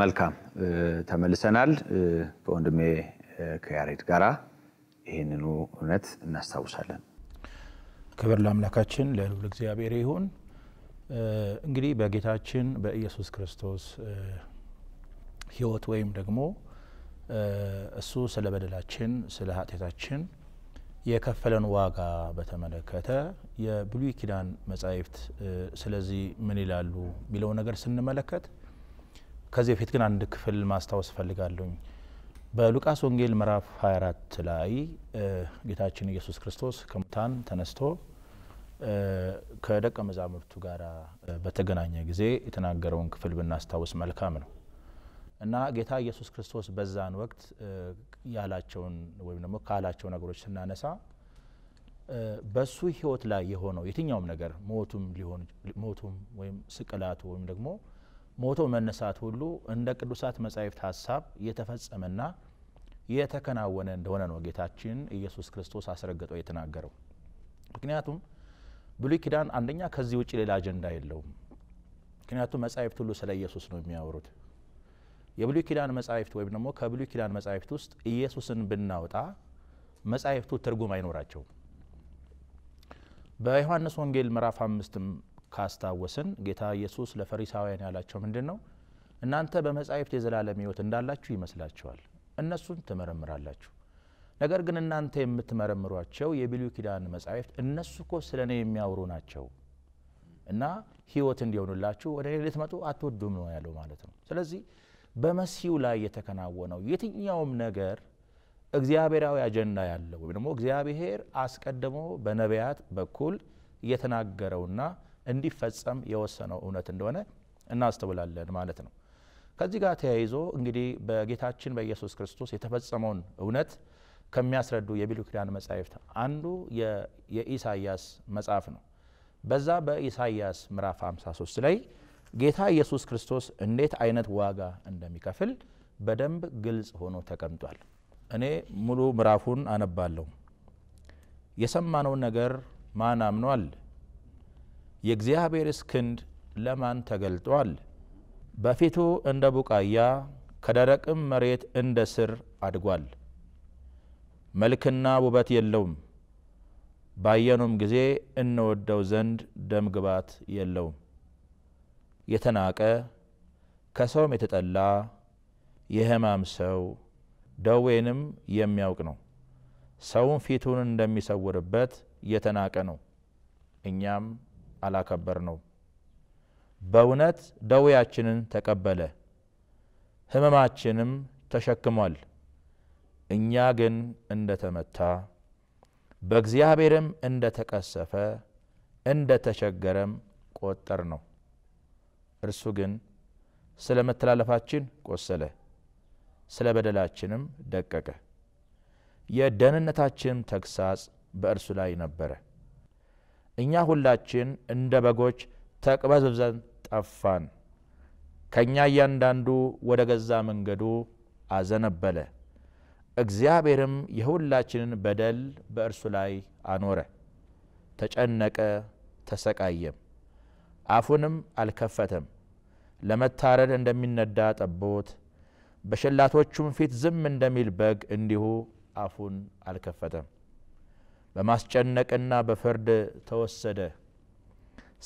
መልካም ተመልሰናል። ከወንድሜ ከያሬድ ጋራ ይህንኑ እውነት እናስታውሳለን። ክብር ለአምላካችን ለልዑል እግዚአብሔር ይሁን። እንግዲህ በጌታችን በኢየሱስ ክርስቶስ ህይወት ወይም ደግሞ እሱ ስለ በደላችን ስለ ኃጢአታችን የከፈለን ዋጋ በተመለከተ የብሉይ ኪዳን መጻሕፍት ስለዚህ ምን ይላሉ የሚለው ነገር ስንመለከት ከዚህ በፊት ግን አንድ ክፍል ማስታወስ እፈልጋለሁኝ። በሉቃስ ወንጌል ምዕራፍ 24 ላይ ጌታችን ኢየሱስ ክርስቶስ ከሙታን ተነስቶ ከደቀ መዛሙርቱ ጋር በተገናኘ ጊዜ የተናገረውን ክፍል ብናስታውስ መልካም ነው እና ጌታ ኢየሱስ ክርስቶስ በዛን ወቅት ያላቸውን ወይም ደግሞ ካላቸው ነገሮች ስናነሳ በሱ ሕይወት ላይ የሆነው የትኛውም ነገር ሞቱም ሊሆን ሞቱም ወይም ስቅላቱ ወይም ደግሞ ሞቶ መነሳት ሁሉ እንደ ቅዱሳት መጻሕፍት ሀሳብ የተፈጸመና የተከናወነ እንደሆነ ነው ጌታችን ኢየሱስ ክርስቶስ አስረግጦ የተናገረው። ምክንያቱም ብሉይ ኪዳን አንደኛ ከዚህ ውጭ ሌላ አጀንዳ የለውም። ምክንያቱም መጻሕፍት ሁሉ ስለ ኢየሱስ ነው የሚያወሩት። የብሉይ ኪዳን መጻሕፍት ወይም ደግሞ ከብሉይ ኪዳን መጻሕፍት ውስጥ ኢየሱስን ብናወጣ መጻሕፍቱ ትርጉም አይኖራቸውም። በዮሐንስ ወንጌል ምዕራፍ አምስትም ካስታወስን ጌታ ኢየሱስ ለፈሪሳውያን ያላቸው ምንድን ነው? እናንተ በመጻሕፍት የዘላለም ሕይወት እንዳላችሁ ይመስላችኋል፣ እነሱን ትመረምራላችሁ። ነገር ግን እናንተ የምትመረምሯቸው የብሉይ ኪዳን መጻሕፍት እነሱ እኮ ስለ እኔ የሚያወሩ ናቸው እና ሕይወት እንዲሆኑላችሁ ወደ እኔ ልትመጡ አትወዱም ነው ያለው ማለት ነው። ስለዚህ በመሲሁ ላይ የተከናወነው የትኛውም ነገር እግዚአብሔራዊ አጀንዳ ያለው ወይም ደግሞ እግዚአብሔር አስቀድሞ በነቢያት በኩል እየተናገረውና እንዲፈጸም የወሰነው እውነት እንደሆነ እናስተውላለን ማለት ነው። ከዚህ ጋር ተያይዞ እንግዲህ በጌታችን በኢየሱስ ክርስቶስ የተፈጸመውን እውነት ከሚያስረዱ የብሉይ ኪዳን መጻሕፍት አንዱ የኢሳይያስ መጽሐፍ ነው። በዛ በኢሳይያስ ምዕራፍ 53 ላይ ጌታ ኢየሱስ ክርስቶስ እንዴት አይነት ዋጋ እንደሚከፍል በደንብ ግልጽ ሆኖ ተቀምጧል። እኔ ሙሉ ምዕራፉን አነባለሁ። የሰማነውን ነገር ማን አምኗል? የእግዚአብሔርስ ክንድ ለማን ተገልጧል? በፊቱ እንደ ቡቃያ ከደረቅም መሬት እንደ ስር አድጓል። መልክና ውበት የለውም፣ ባየኑም ጊዜ እንወደው ዘንድ ደምግባት የለውም። የተናቀ ከሰውም የተጠላ የሕማም ሰው ደዌንም የሚያውቅ ነው። ሰውን ፊቱን እንደሚሰውርበት የተናቀ ነው። እኛም አላከበር ነው። በእውነት ደዌያችንን ተቀበለ፣ ህመማችንም ተሸክሟል። እኛ ግን እንደተመታ በእግዚአብሔርም እንደተቀሰፈ እንደተቸገረም ቆጠር ነው። እርሱ ግን ስለ መተላለፋችን ቆሰለ፣ ስለ በደላችንም ደቀቀ። የደህንነታችን ተግሳጽ በእርሱ ላይ ነበረ እኛ ሁላችን እንደ በጎች ተቅበዝብዘን ጠፋን። ከእኛ እያንዳንዱ ወደ ገዛ መንገዱ አዘነበለ። እግዚአብሔርም የሁላችንን በደል በእርሱ ላይ አኖረ። ተጨነቀ፣ ተሰቃየም፣ አፉንም አልከፈተም። ለመታረድ እንደሚነዳ ጠቦት በሸላቶቹም ፊት ዝም እንደሚል በግ እንዲሁ አፉን አልከፈተም። በማስጨነቅና በፍርድ ተወሰደ።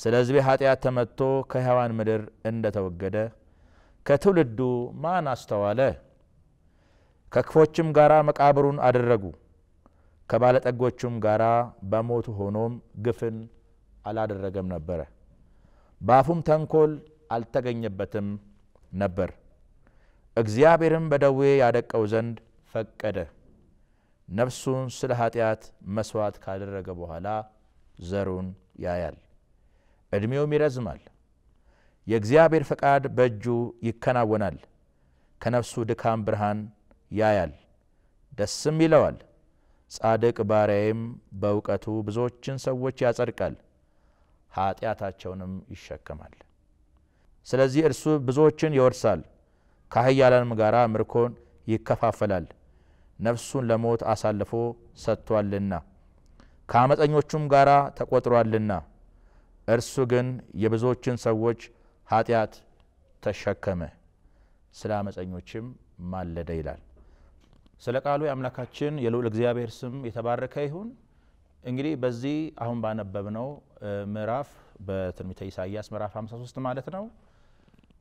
ስለ ሕዝቤ ኃጢአት ተመትቶ ከሕያዋን ምድር እንደ ተወገደ ከትውልዱ ማን አስተዋለ? ከክፎችም ጋራ መቃብሩን አደረጉ፣ ከባለጠጎቹም ጋራ በሞቱ ሆኖም ግፍን አላደረገም ነበረ፣ በአፉም ተንኮል አልተገኘበትም ነበር። እግዚአብሔርም በደዌ ያደቀው ዘንድ ፈቀደ። ነፍሱን ስለ ኃጢአት መስዋዕት ካደረገ በኋላ ዘሩን ያያል፣ ዕድሜውም ይረዝማል። የእግዚአብሔር ፈቃድ በእጁ ይከናወናል። ከነፍሱ ድካም ብርሃን ያያል፣ ደስም ይለዋል። ጻድቅ ባሪያይም በእውቀቱ ብዙዎችን ሰዎች ያጸድቃል፣ ኃጢአታቸውንም ይሸከማል። ስለዚህ እርሱ ብዙዎችን ይወርሳል፣ ከህያላንም ጋር ምርኮን ይከፋፈላል። ነፍሱን ለሞት አሳልፎ ሰጥቷልና ከአመፀኞቹም ጋር ተቆጥሯልና እርሱ ግን የብዙዎችን ሰዎች ኃጢአት ተሸከመ ስለ አመፀኞችም ማለደ ይላል ስለ ቃሉ የአምላካችን የልዑል እግዚአብሔር ስም የተባረከ ይሁን እንግዲህ በዚህ አሁን ነው ምዕራፍ በትንቢተ ኢሳያስ ምዕራፍ 53 ማለት ነው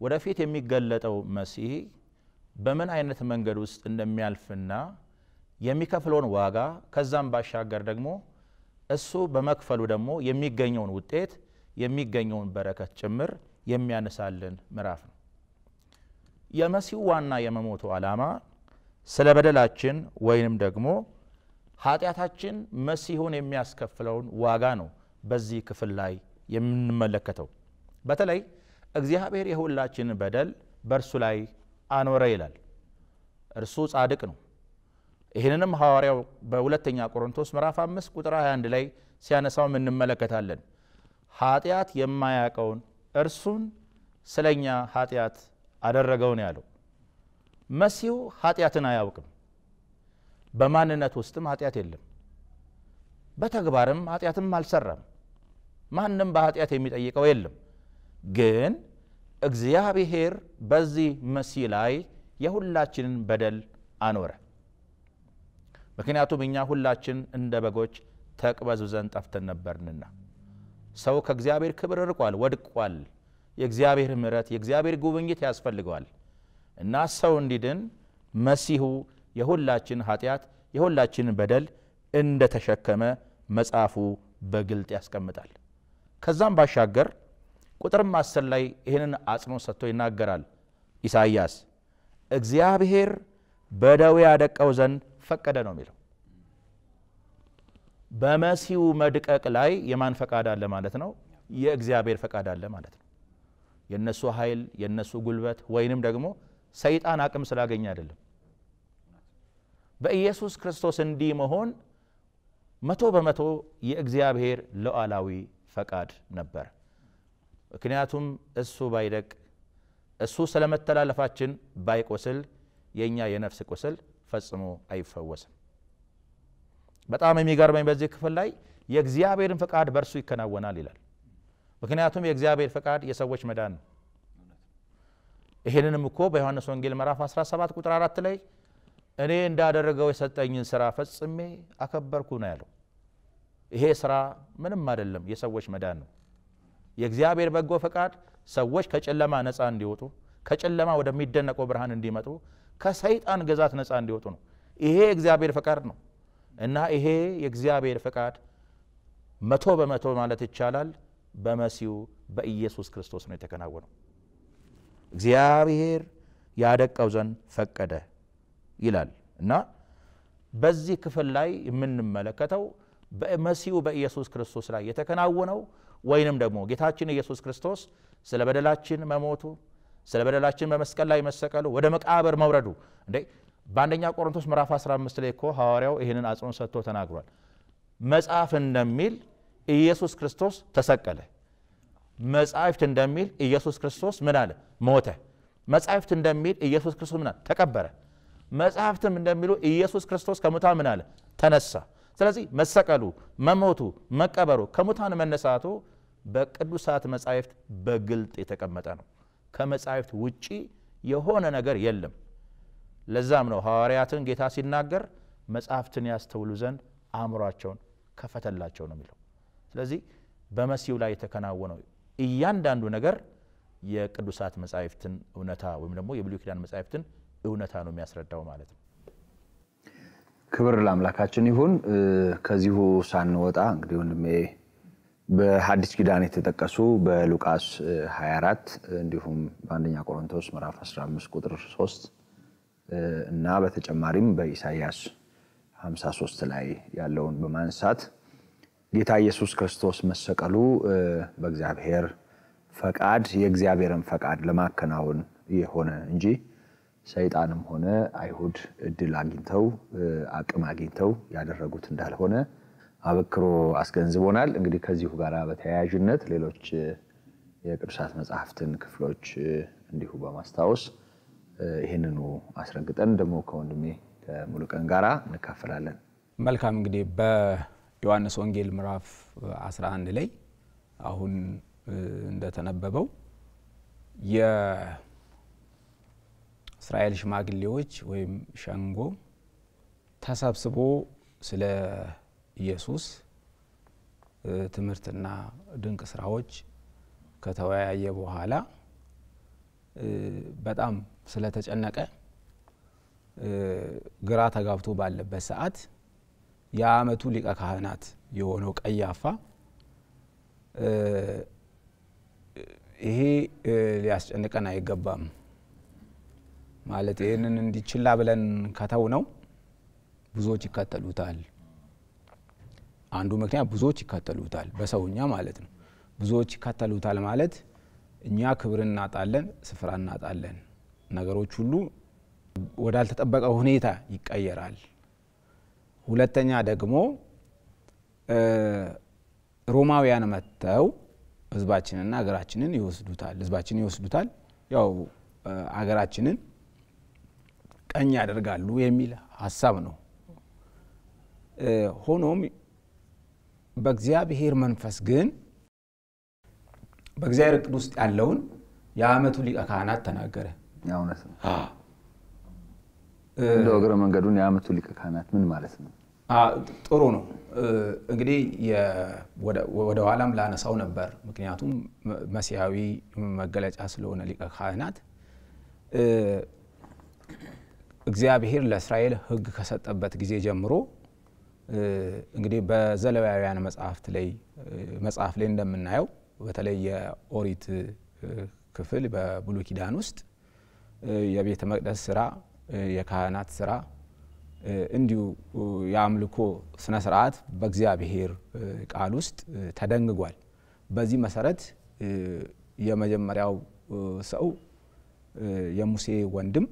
ወደፊት የሚገለጠው መሲህ በምን አይነት መንገድ ውስጥ እንደሚያልፍና የሚከፍለውን ዋጋ ከዛም ባሻገር ደግሞ እሱ በመክፈሉ ደግሞ የሚገኘውን ውጤት የሚገኘውን በረከት ጭምር የሚያነሳልን ምዕራፍ ነው። የመሲሁ ዋና የመሞቱ ዓላማ ስለ በደላችን ወይንም ደግሞ ኃጢአታችን መሲሁን የሚያስከፍለውን ዋጋ ነው በዚህ ክፍል ላይ የምንመለከተው። በተለይ እግዚአብሔር የሁላችንን በደል በእርሱ ላይ አኖረ ይላል። እርሱ ጻድቅ ነው ይህንንም ሐዋርያው በሁለተኛ ቆሮንቶስ ምዕራፍ 5 ቁጥር 21 ላይ ሲያነሳውም እንመለከታለን። ኃጢአት የማያቀውን እርሱን ስለኛ ኃጢአት አደረገውን ያለው መሲሁ ኃጢአትን አያውቅም። በማንነት ውስጥም ኃጢአት የለም። በተግባርም ኃጢአትም አልሰራም። ማንም በኃጢአት የሚጠይቀው የለም። ግን እግዚአብሔር በዚህ መሲ ላይ የሁላችንን በደል አኖረ። ምክንያቱም እኛ ሁላችን እንደ በጎች ተቅበዝብዘን ጠፍተን ነበርንና ሰው ከእግዚአብሔር ክብር ርቋል ወድቋል የእግዚአብሔር ምረት የእግዚአብሔር ጉብኝት ያስፈልገዋል እና ሰው እንዲድን መሲሁ የሁላችን ኃጢአት የሁላችን በደል እንደተሸከመ መጽሐፉ በግልጥ ያስቀምጣል ከዛም ባሻገር ቁጥር አስር ላይ ይህንን አጽኖ ሰጥቶ ይናገራል ኢሳይያስ እግዚአብሔር በደዌ ያደቀው ዘንድ ፈቀደ ነው የሚለው በመሲሁ መድቀቅ ላይ የማን ፈቃድ አለ ማለት ነው የእግዚአብሔር ፈቃድ አለ ማለት ነው የእነሱ ኃይል የእነሱ ጉልበት ወይንም ደግሞ ሰይጣን አቅም ስላገኘ አይደለም በኢየሱስ ክርስቶስ እንዲህ መሆን መቶ በመቶ የእግዚአብሔር ሉዓላዊ ፈቃድ ነበር ምክንያቱም እሱ ባይደቅ እሱ ስለመተላለፋችን ባይቆስል የእኛ የነፍስ ቁስል ፈጽሞ አይፈወስም በጣም የሚገርመኝ በዚህ ክፍል ላይ የእግዚአብሔርን ፈቃድ በእርሱ ይከናወናል ይላል ምክንያቱም የእግዚአብሔር ፈቃድ የሰዎች መዳን ነው ይህንንም እኮ በዮሐንስ ወንጌል ምዕራፍ 17 ቁጥር 4 ላይ እኔ እንዳደረገው የሰጠኝን ስራ ፈጽሜ አከበርኩ ነው ያለው ይሄ ስራ ምንም አይደለም የሰዎች መዳን ነው የእግዚአብሔር በጎ ፈቃድ ሰዎች ከጨለማ ነፃ እንዲወጡ ከጨለማ ወደሚደነቀው ብርሃን እንዲመጡ ከሰይጣን ግዛት ነፃ እንዲወጡ ነው። ይሄ የእግዚአብሔር ፈቃድ ነው እና ይሄ የእግዚአብሔር ፈቃድ መቶ በመቶ ማለት ይቻላል በመሲሁ በኢየሱስ ክርስቶስ ነው የተከናወነው። እግዚአብሔር ያደቀው ዘንድ ፈቀደ ይላል እና በዚህ ክፍል ላይ የምንመለከተው በመሲሁ በኢየሱስ ክርስቶስ ላይ የተከናወነው ወይንም ደግሞ ጌታችን ኢየሱስ ክርስቶስ ስለ በደላችን መሞቱ ስለ በደላችን በመስቀል ላይ መሰቀሉ፣ ወደ መቃብር መውረዱ እንዴ በአንደኛ ቆሮንቶስ ምዕራፍ 15 ላይ እኮ ሐዋርያው ይህንን አጽንኦት ሰጥቶ ተናግሯል። መጽሐፍ እንደሚል ኢየሱስ ክርስቶስ ተሰቀለ። መጽሐፍት እንደሚል ኢየሱስ ክርስቶስ ምን አለ? ሞተ። መጽሐፍት እንደሚል ኢየሱስ ክርስቶስ ምን አለ? ተቀበረ። መጽሐፍትም እንደሚሉ ኢየሱስ ክርስቶስ ከሙታን ምን አለ? ተነሳ። ስለዚህ መሰቀሉ፣ መሞቱ፣ መቀበሩ፣ ከሙታን መነሳቱ በቅዱሳት መጻሕፍት በግልጥ የተቀመጠ ነው። ከመጻሕፍት ውጪ የሆነ ነገር የለም። ለዛም ነው ሐዋርያትን ጌታ ሲናገር መጽሐፍትን ያስተውሉ ዘንድ አእምሯቸውን ከፈተላቸው ነው የሚለው። ስለዚህ በመሲው ላይ የተከናወነው እያንዳንዱ ነገር የቅዱሳት መጻሕፍትን እውነታ ወይም ደግሞ የብሉይ ኪዳን መጻሕፍትን እውነታ ነው የሚያስረዳው ማለት ነው። ክብር ለአምላካችን ይሁን። ከዚሁ ሳንወጣ እንግዲህ ወንድሜ በሐዲስ ኪዳን የተጠቀሱ በሉቃስ 24 እንዲሁም በአንደኛ ቆሮንቶስ ምዕራፍ 15 ቁጥር 3 እና በተጨማሪም በኢሳይያስ 53 ላይ ያለውን በማንሳት ጌታ ኢየሱስ ክርስቶስ መሰቀሉ በእግዚአብሔር ፈቃድ የእግዚአብሔርን ፈቃድ ለማከናወን የሆነ እንጂ ሰይጣንም ሆነ አይሁድ እድል አግኝተው አቅም አግኝተው ያደረጉት እንዳልሆነ አበክሮ አስገንዝቦናል። እንግዲህ ከዚሁ ጋር በተያያዥነት ሌሎች የቅዱሳት መጽሐፍትን ክፍሎች እንዲሁ በማስታወስ ይህንኑ አስረግጠን ደግሞ ከወንድሜ ከሙሉቀን ጋር እንካፈላለን። መልካም እንግዲህ በዮሐንስ ወንጌል ምዕራፍ 11 ላይ አሁን እንደተነበበው የእስራኤል ሽማግሌዎች ወይም ሸንጎ ተሰብስቦ ስለ ኢየሱስ ትምህርትና ድንቅ ስራዎች ከተወያየ በኋላ በጣም ስለተጨነቀ ግራ ተጋብቶ ባለበት ሰዓት የአመቱ ሊቀ ካህናት የሆነው ቀያፋ ይሄ ሊያስጨንቀን አይገባም ማለት ይህንን እንዲችላ ብለን ከተው ነው ብዙዎች ይከተሉታል አንዱ ምክንያት ብዙዎች ይከተሉታል፣ በሰውኛ ማለት ነው። ብዙዎች ይከተሉታል ማለት እኛ ክብር እናጣለን፣ ስፍራ እናጣለን። ነገሮች ሁሉ ወዳልተጠበቀ ሁኔታ ይቀየራል። ሁለተኛ ደግሞ ሮማውያን መጥተው ህዝባችንና ሀገራችንን ይወስዱታል። ህዝባችንን ይወስዱታል፣ ያው ሀገራችንን ቀኝ ያደርጋሉ የሚል ሀሳብ ነው። ሆኖም በእግዚአብሔር መንፈስ ግን በእግዚአብሔር እቅድ ውስጥ ያለውን የአመቱ ሊቀ ካህናት ተናገረ። እውነት ነው። እንደ እግረ መንገዱን የአመቱ ሊቀ ካህናት ምን ማለት ነው? ጥሩ ነው። እንግዲህ ወደ ኋላም ላነሳው ነበር፣ ምክንያቱም መስያዊ መገለጫ ስለሆነ ሊቀ ካህናት እግዚአብሔር ለእስራኤል ህግ ከሰጠበት ጊዜ ጀምሮ እንግዲህ በዘሌዋውያን መጽሐፍት ላይ መጽሐፍ ላይ እንደምናየው በተለይ የኦሪት ክፍል በብሉይ ኪዳን ውስጥ የቤተ መቅደስ ስራ፣ የካህናት ስራ እንዲሁ የአምልኮ ስነ ስርዓት በእግዚአብሔር ቃል ውስጥ ተደንግጓል። በዚህ መሰረት የመጀመሪያው ሰው የሙሴ ወንድም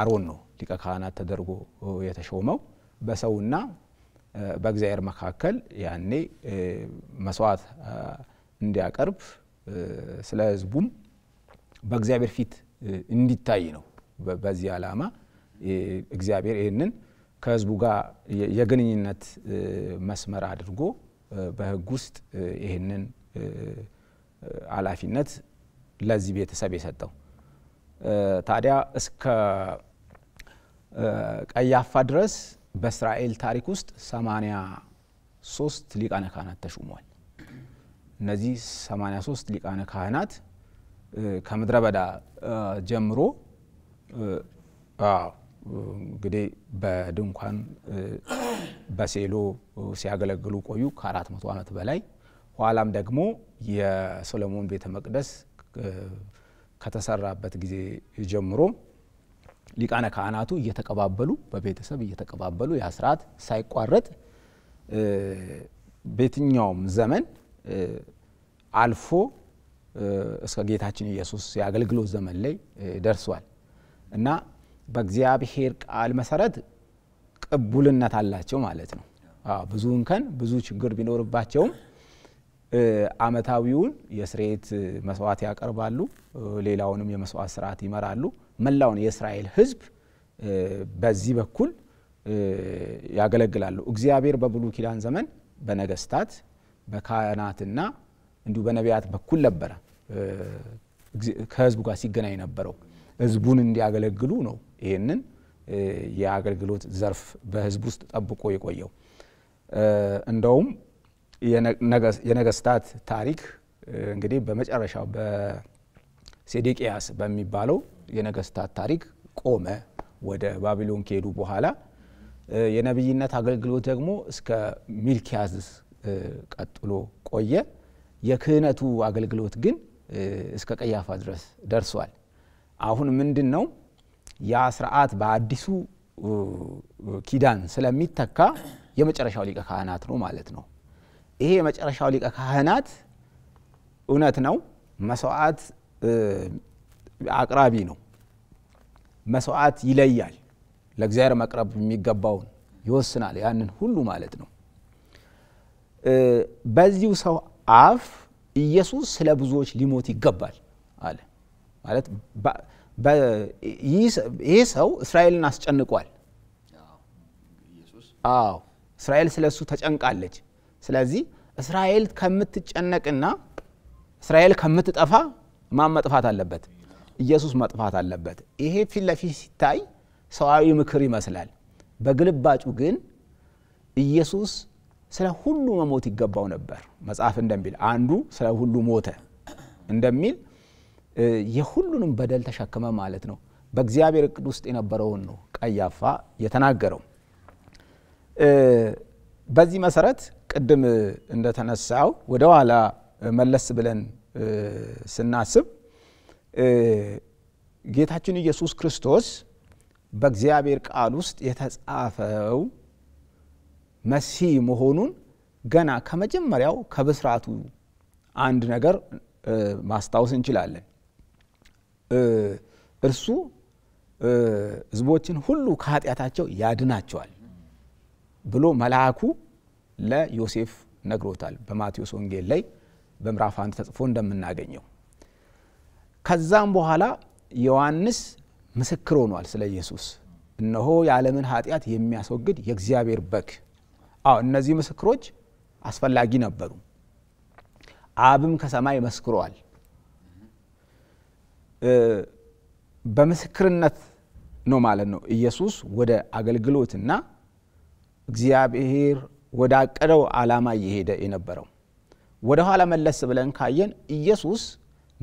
አሮን ነው ሊቀ ካህናት ተደርጎ የተሾመው በሰውና በእግዚአብሔር መካከል ያኔ መስዋዕት እንዲያቀርብ ስለ ህዝቡም በእግዚአብሔር ፊት እንዲታይ ነው። በዚህ ዓላማ እግዚአብሔር ይህንን ከህዝቡ ጋር የግንኙነት መስመር አድርጎ በህግ ውስጥ ይህንን ኃላፊነት ለዚህ ቤተሰብ የሰጠው። ታዲያ እስከ ቀያፋ ድረስ በእስራኤል ታሪክ ውስጥ ሰማንያ ሶስት ሊቃነ ካህናት ተሹሟል። እነዚህ ሰማንያ ሶስት ሊቃነ ካህናት ከምድረ በዳ ጀምሮ እንግዲህ በድንኳን በሴሎ ሲያገለግሉ ቆዩ ከአራት መቶ ዓመት በላይ ኋላም ደግሞ የሶሎሞን ቤተ መቅደስ ከተሰራበት ጊዜ ጀምሮ ሊቃነ ካህናቱ እየተቀባበሉ በቤተሰብ እየተቀባበሉ ያ ስርዓት ሳይቋረጥ በየትኛውም ዘመን አልፎ እስከ ጌታችን ኢየሱስ የአገልግሎት ዘመን ላይ ደርሷል እና በእግዚአብሔር ቃል መሰረት ቅቡልነት አላቸው ማለት ነው። ብዙውን ቀን ብዙ ችግር ቢኖርባቸውም አመታዊውን የስርየት መስዋዕት ያቀርባሉ። ሌላውንም የመስዋዕት ስርዓት ይመራሉ። መላውን የእስራኤል ህዝብ በዚህ በኩል ያገለግላሉ። እግዚአብሔር በብሉይ ኪዳን ዘመን በነገስታት በካህናትና እንዲሁ በነቢያት በኩል ነበረ ከህዝቡ ጋር ሲገናኝ ነበረው። ህዝቡን እንዲያገለግሉ ነው ይህንን የአገልግሎት ዘርፍ በህዝብ ውስጥ ጠብቆ የቆየው። እንደውም የነገስታት ታሪክ እንግዲህ በመጨረሻው በሴዴቅያስ በሚባለው የነገስታት ታሪክ ቆመ። ወደ ባቢሎን ከሄዱ በኋላ የነቢይነት አገልግሎት ደግሞ እስከ ሚልኪያዝስ ቀጥሎ ቆየ። የክህነቱ አገልግሎት ግን እስከ ቀያፋ ድረስ ደርሷል። አሁን ምንድን ነው ያ ስርዓት በአዲሱ ኪዳን ስለሚተካ የመጨረሻው ሊቀ ካህናት ነው ማለት ነው። ይሄ የመጨረሻው ሊቀ ካህናት እውነት ነው መስዋዕት አቅራቢ ነው። መስዋዕት ይለያል። ለእግዚአብሔር መቅረብ የሚገባውን ይወስናል። ያንን ሁሉ ማለት ነው። በዚሁ ሰው አፍ ኢየሱስ ስለ ብዙዎች ሊሞት ይገባል አለ። ማለት ይህ ሰው እስራኤልን አስጨንቋል። አዎ እስራኤል ስለ እሱ ተጨንቃለች። ስለዚህ እስራኤል ከምትጨነቅና እስራኤል ከምትጠፋ ማን መጥፋት አለበት? ኢየሱስ መጥፋት አለበት። ይሄ ፊት ለፊት ሲታይ ሰዋዊ ምክር ይመስላል። በግልባጩ ግን ኢየሱስ ስለ ሁሉ መሞት ይገባው ነበር። መጽሐፍ እንደሚል አንዱ ስለ ሁሉ ሞተ እንደሚል የሁሉንም በደል ተሸከመ ማለት ነው። በእግዚአብሔር እቅድ ውስጥ የነበረውን ነው ቀያፋ የተናገረው። በዚህ መሰረት ቅድም እንደተነሳው ወደ ኋላ መለስ ብለን ስናስብ ጌታችን ኢየሱስ ክርስቶስ በእግዚአብሔር ቃል ውስጥ የተጻፈው መሲህ መሆኑን ገና ከመጀመሪያው ከብስራቱ አንድ ነገር ማስታወስ እንችላለን። እርሱ ህዝቦችን ሁሉ ከኃጢአታቸው ያድናቸዋል ብሎ መልአኩ ለዮሴፍ ነግሮታል። በማቴዎስ ወንጌል ላይ በምዕራፍ አንድ ተጽፎ እንደምናገኘው ከዛም በኋላ ዮሐንስ ምስክር ሆኗል ስለ ኢየሱስ እነሆ የዓለምን ኃጢአት የሚያስወግድ የእግዚአብሔር በግ አዎ እነዚህ ምስክሮች አስፈላጊ ነበሩ አብም ከሰማይ መስክሯል በምስክርነት ነው ማለት ነው ኢየሱስ ወደ አገልግሎትና እግዚአብሔር ወደ አቀደው ዓላማ እየሄደ የነበረው ወደ ኋላ መለስ ብለን ካየን ኢየሱስ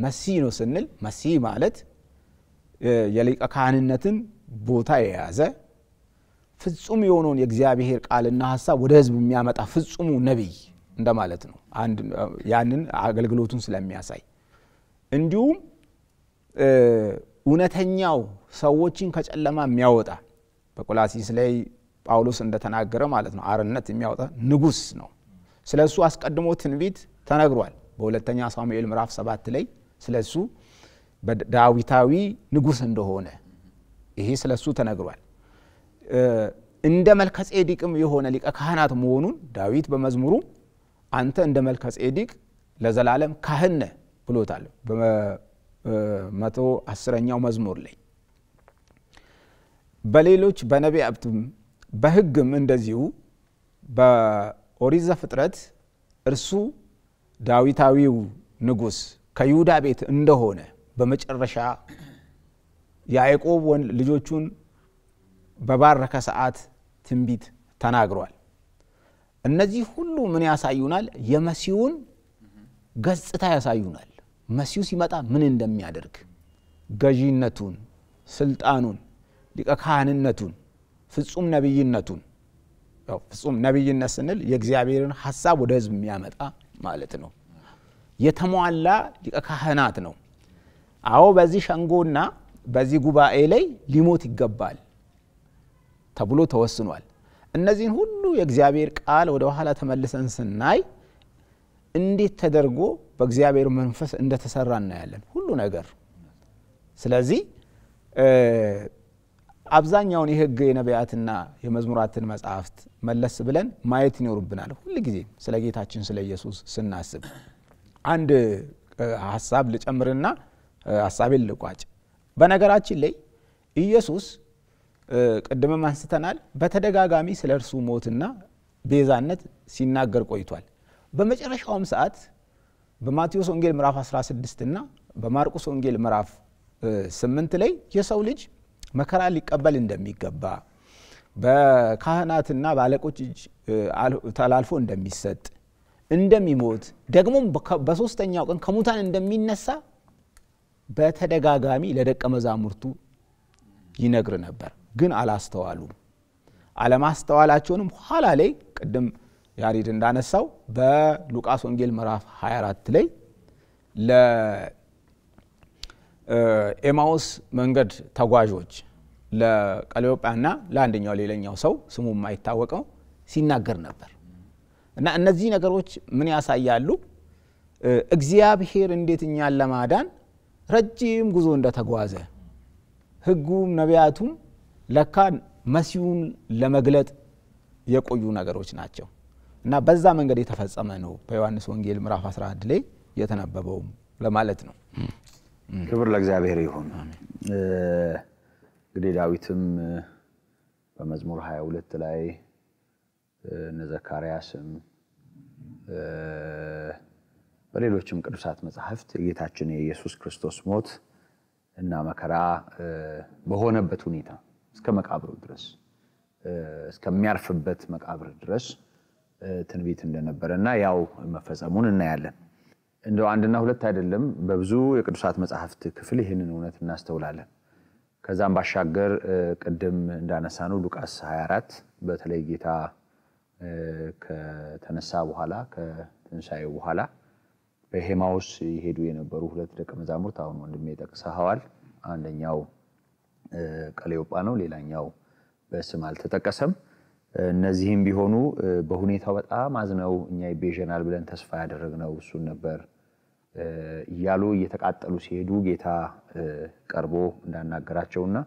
መሲ ነው ስንል መሲ ማለት የሊቀ ካህንነትን ቦታ የያዘ ፍጹም የሆነውን የእግዚአብሔር ቃልና ሀሳብ ወደ ህዝብ የሚያመጣ ፍጹሙ ነቢይ እንደማለት ነው። ያንን አገልግሎቱን ስለሚያሳይ እንዲሁም እውነተኛው ሰዎችን ከጨለማ የሚያወጣ በቆላሲስ ላይ ጳውሎስ እንደተናገረ ማለት ነው። አርነት የሚያወጣ ንጉስ ነው። ስለ እሱ አስቀድሞ ትንቢት ተነግሯል። በሁለተኛ ሳሙኤል ምዕራፍ ሰባት ላይ ስለ እሱ ዳዊታዊ ንጉስ እንደሆነ ይሄ ስለ እሱ ተነግሯል። እንደ መልከ የሆነ ሊቀ ካህናት መሆኑን ዳዊት በመዝሙሩ አንተ እንደ መልከ ጼዴቅ ለዘላለም ካህን ብሎታል ብሎታል በመቶ አስረኛው መዝሙር ላይ በሌሎች በነቢያትም በህግም እንደዚሁ በኦሪት ዘፍጥረት እርሱ ዳዊታዊው ንጉስ ከይሁዳ ቤት እንደሆነ በመጨረሻ ያዕቆብ ልጆቹን በባረከ ሰዓት ትንቢት ተናግሯል። እነዚህ ሁሉ ምን ያሳዩናል? የመሲሁን ገጽታ ያሳዩናል። መሲሁ ሲመጣ ምን እንደሚያደርግ ገዢነቱን፣ ስልጣኑን፣ ሊቀ ካህንነቱን፣ ፍጹም ነቢይነቱን ፍጹም ነቢይነት ስንል የእግዚአብሔርን ሀሳብ ወደ ህዝብ የሚያመጣ ማለት ነው። የተሟላ ሊቀ ካህናት ነው። አዎ በዚህ ሸንጎና በዚህ ጉባኤ ላይ ሊሞት ይገባል ተብሎ ተወስኗል። እነዚህን ሁሉ የእግዚአብሔር ቃል ወደ ኋላ ተመልሰን ስናይ እንዴት ተደርጎ በእግዚአብሔር መንፈስ እንደተሰራ እናያለን ሁሉ ነገር። ስለዚህ አብዛኛውን የህግ የነቢያትና የመዝሙራትን መጽሐፍት መለስ ብለን ማየት ይኖርብናል ሁል ጊዜ ስለ ጌታችን ስለ ኢየሱስ ስናስብ አንድ ሀሳብ ልጨምርና ሀሳቤን ልቋጭ። በነገራችን ላይ ኢየሱስ ቅድምም አንስተናል፣ በተደጋጋሚ ስለ እርሱ ሞትና ቤዛነት ሲናገር ቆይቷል። በመጨረሻውም ሰዓት በማቴዎስ ወንጌል ምዕራፍ 16 እና በማርቆስ ወንጌል ምዕራፍ 8 ላይ የሰው ልጅ መከራ ሊቀበል እንደሚገባ በካህናትና በአለቆች እጅ ተላልፎ እንደሚሰጥ እንደሚሞት ደግሞም በሶስተኛው ቀን ከሙታን እንደሚነሳ በተደጋጋሚ ለደቀ መዛሙርቱ ይነግር ነበር ግን አላስተዋሉም አለማስተዋላቸውንም ኋላ ላይ ቅድም ያሬድ እንዳነሳው በሉቃስ ወንጌል ምዕራፍ 24 ላይ ለኤማውስ መንገድ ተጓዦች ና ለአንደኛው ሌላኛው ሰው ስሙ የማይታወቀው ሲናገር ነበር እና እነዚህ ነገሮች ምን ያሳያሉ? እግዚአብሔር እንዴት እኛን ለማዳን ረጅም ጉዞ እንደተጓዘ ህጉም ነቢያቱም ለካ መሲሁን ለመግለጥ የቆዩ ነገሮች ናቸው እና በዛ መንገድ የተፈጸመ ነው በዮሐንስ ወንጌል ምዕራፍ 11 ላይ የተነበበውም ለማለት ነው። ክብር ለእግዚአብሔር ይሁን። እንግዲህ ዳዊትም በመዝሙር 22 ላይ እነ ዘካርያስም በሌሎችም ቅዱሳት መጽሐፍት የጌታችን የኢየሱስ ክርስቶስ ሞት እና መከራ በሆነበት ሁኔታ እስከ መቃብሩ ድረስ እስከሚያርፍበት መቃብር ድረስ ትንቢት እንደነበረ እና ያው መፈጸሙን እናያለን። እንደው አንድና ሁለት አይደለም፣ በብዙ የቅዱሳት መጽሐፍት ክፍል ይህንን እውነት እናስተውላለን። ከዛም ባሻገር ቅድም ነው ሉቃስ 24 በተለይ ጌታ ከተነሳ በኋላ ከትንሣኤ በኋላ በሄማውስ ይሄዱ የነበሩ ሁለት ደቀ መዛሙርት አሁን ወንድሜ ጠቅሰኸዋል። አንደኛው ቀሌዮጳ ነው፣ ሌላኛው በስም አልተጠቀሰም። እነዚህም ቢሆኑ በሁኔታው በጣም አዝነው እኛ ይቤዠናል ብለን ተስፋ ያደረግነው እሱን ነበር እያሉ እየተቃጠሉ ሲሄዱ ጌታ ቀርቦ እንዳናገራቸውና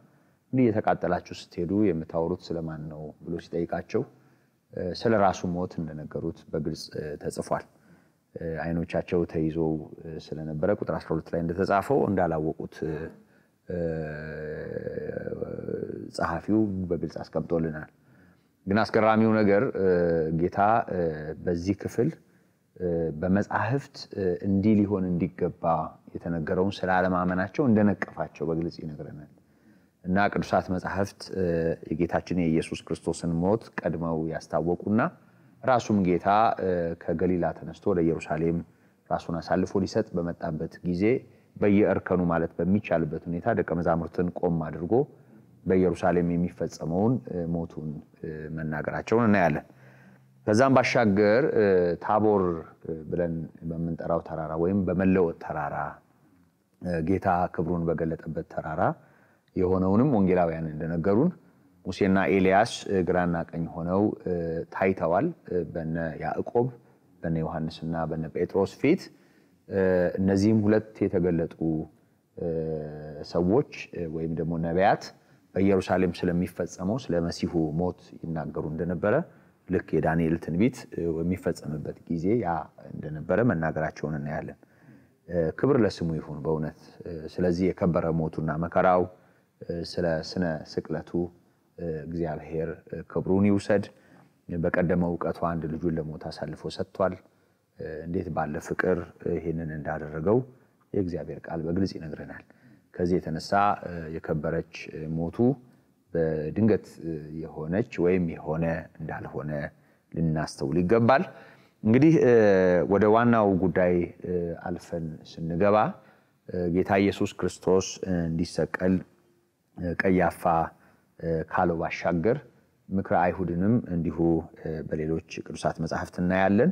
እንዲህ እየተቃጠላችሁ ስትሄዱ የምታወሩት ስለማን ነው ብሎ ሲጠይቃቸው ስለ ራሱ ሞት እንደነገሩት በግልጽ ተጽፏል። አይኖቻቸው ተይዘው ስለነበረ ቁጥር 12 ላይ እንደተጻፈው እንዳላወቁት ጸሐፊው በግልጽ አስቀምጦልናል። ግን አስገራሚው ነገር ጌታ በዚህ ክፍል በመጻሕፍት እንዲህ ሊሆን እንዲገባ የተነገረውን ስለ አለማመናቸው እንደነቀፋቸው በግልጽ ይነግረናል። እና ቅዱሳት መጽሐፍት የጌታችን የኢየሱስ ክርስቶስን ሞት ቀድመው ያስታወቁና ራሱም ጌታ ከገሊላ ተነስቶ ወደ ኢየሩሳሌም ራሱን አሳልፎ ሊሰጥ በመጣበት ጊዜ በየእርከኑ ማለት በሚቻልበት ሁኔታ ደቀ መዛሙርትን ቆም አድርጎ በኢየሩሳሌም የሚፈጸመውን ሞቱን መናገራቸውን እናያለን። ከዛም ባሻገር ታቦር ብለን በምንጠራው ተራራ ወይም በመለወጥ ተራራ ጌታ ክብሩን በገለጠበት ተራራ የሆነውንም ወንጌላውያን እንደነገሩን ሙሴና ኤልያስ ግራና ቀኝ ሆነው ታይተዋል። በነ ያዕቆብ በነ ዮሐንስና በነ ጴጥሮስ ፊት እነዚህም ሁለት የተገለጡ ሰዎች ወይም ደግሞ ነቢያት በኢየሩሳሌም ስለሚፈጸመው ስለ መሲሁ ሞት ይናገሩ እንደነበረ ልክ የዳንኤል ትንቢት የሚፈጸምበት ጊዜ ያ እንደነበረ መናገራቸውን እናያለን። ክብር ለስሙ ይሁን በእውነት ስለዚህ የከበረ ሞቱና መከራው ስለ ስነ ስቅለቱ እግዚአብሔር ክብሩን ይውሰድ። በቀደመው እውቀቱ አንድ ልጁን ለሞት አሳልፎ ሰጥቷል። እንዴት ባለ ፍቅር ይህንን እንዳደረገው የእግዚአብሔር ቃል በግልጽ ይነግረናል። ከዚህ የተነሳ የከበረች ሞቱ በድንገት የሆነች ወይም የሆነ እንዳልሆነ ልናስተውል ይገባል። እንግዲህ ወደ ዋናው ጉዳይ አልፈን ስንገባ ጌታ ኢየሱስ ክርስቶስ እንዲሰቀል ቀያፋ ካለው ባሻገር ምክረ አይሁድንም እንዲሁ በሌሎች ቅዱሳት መጽሐፍት እናያለን።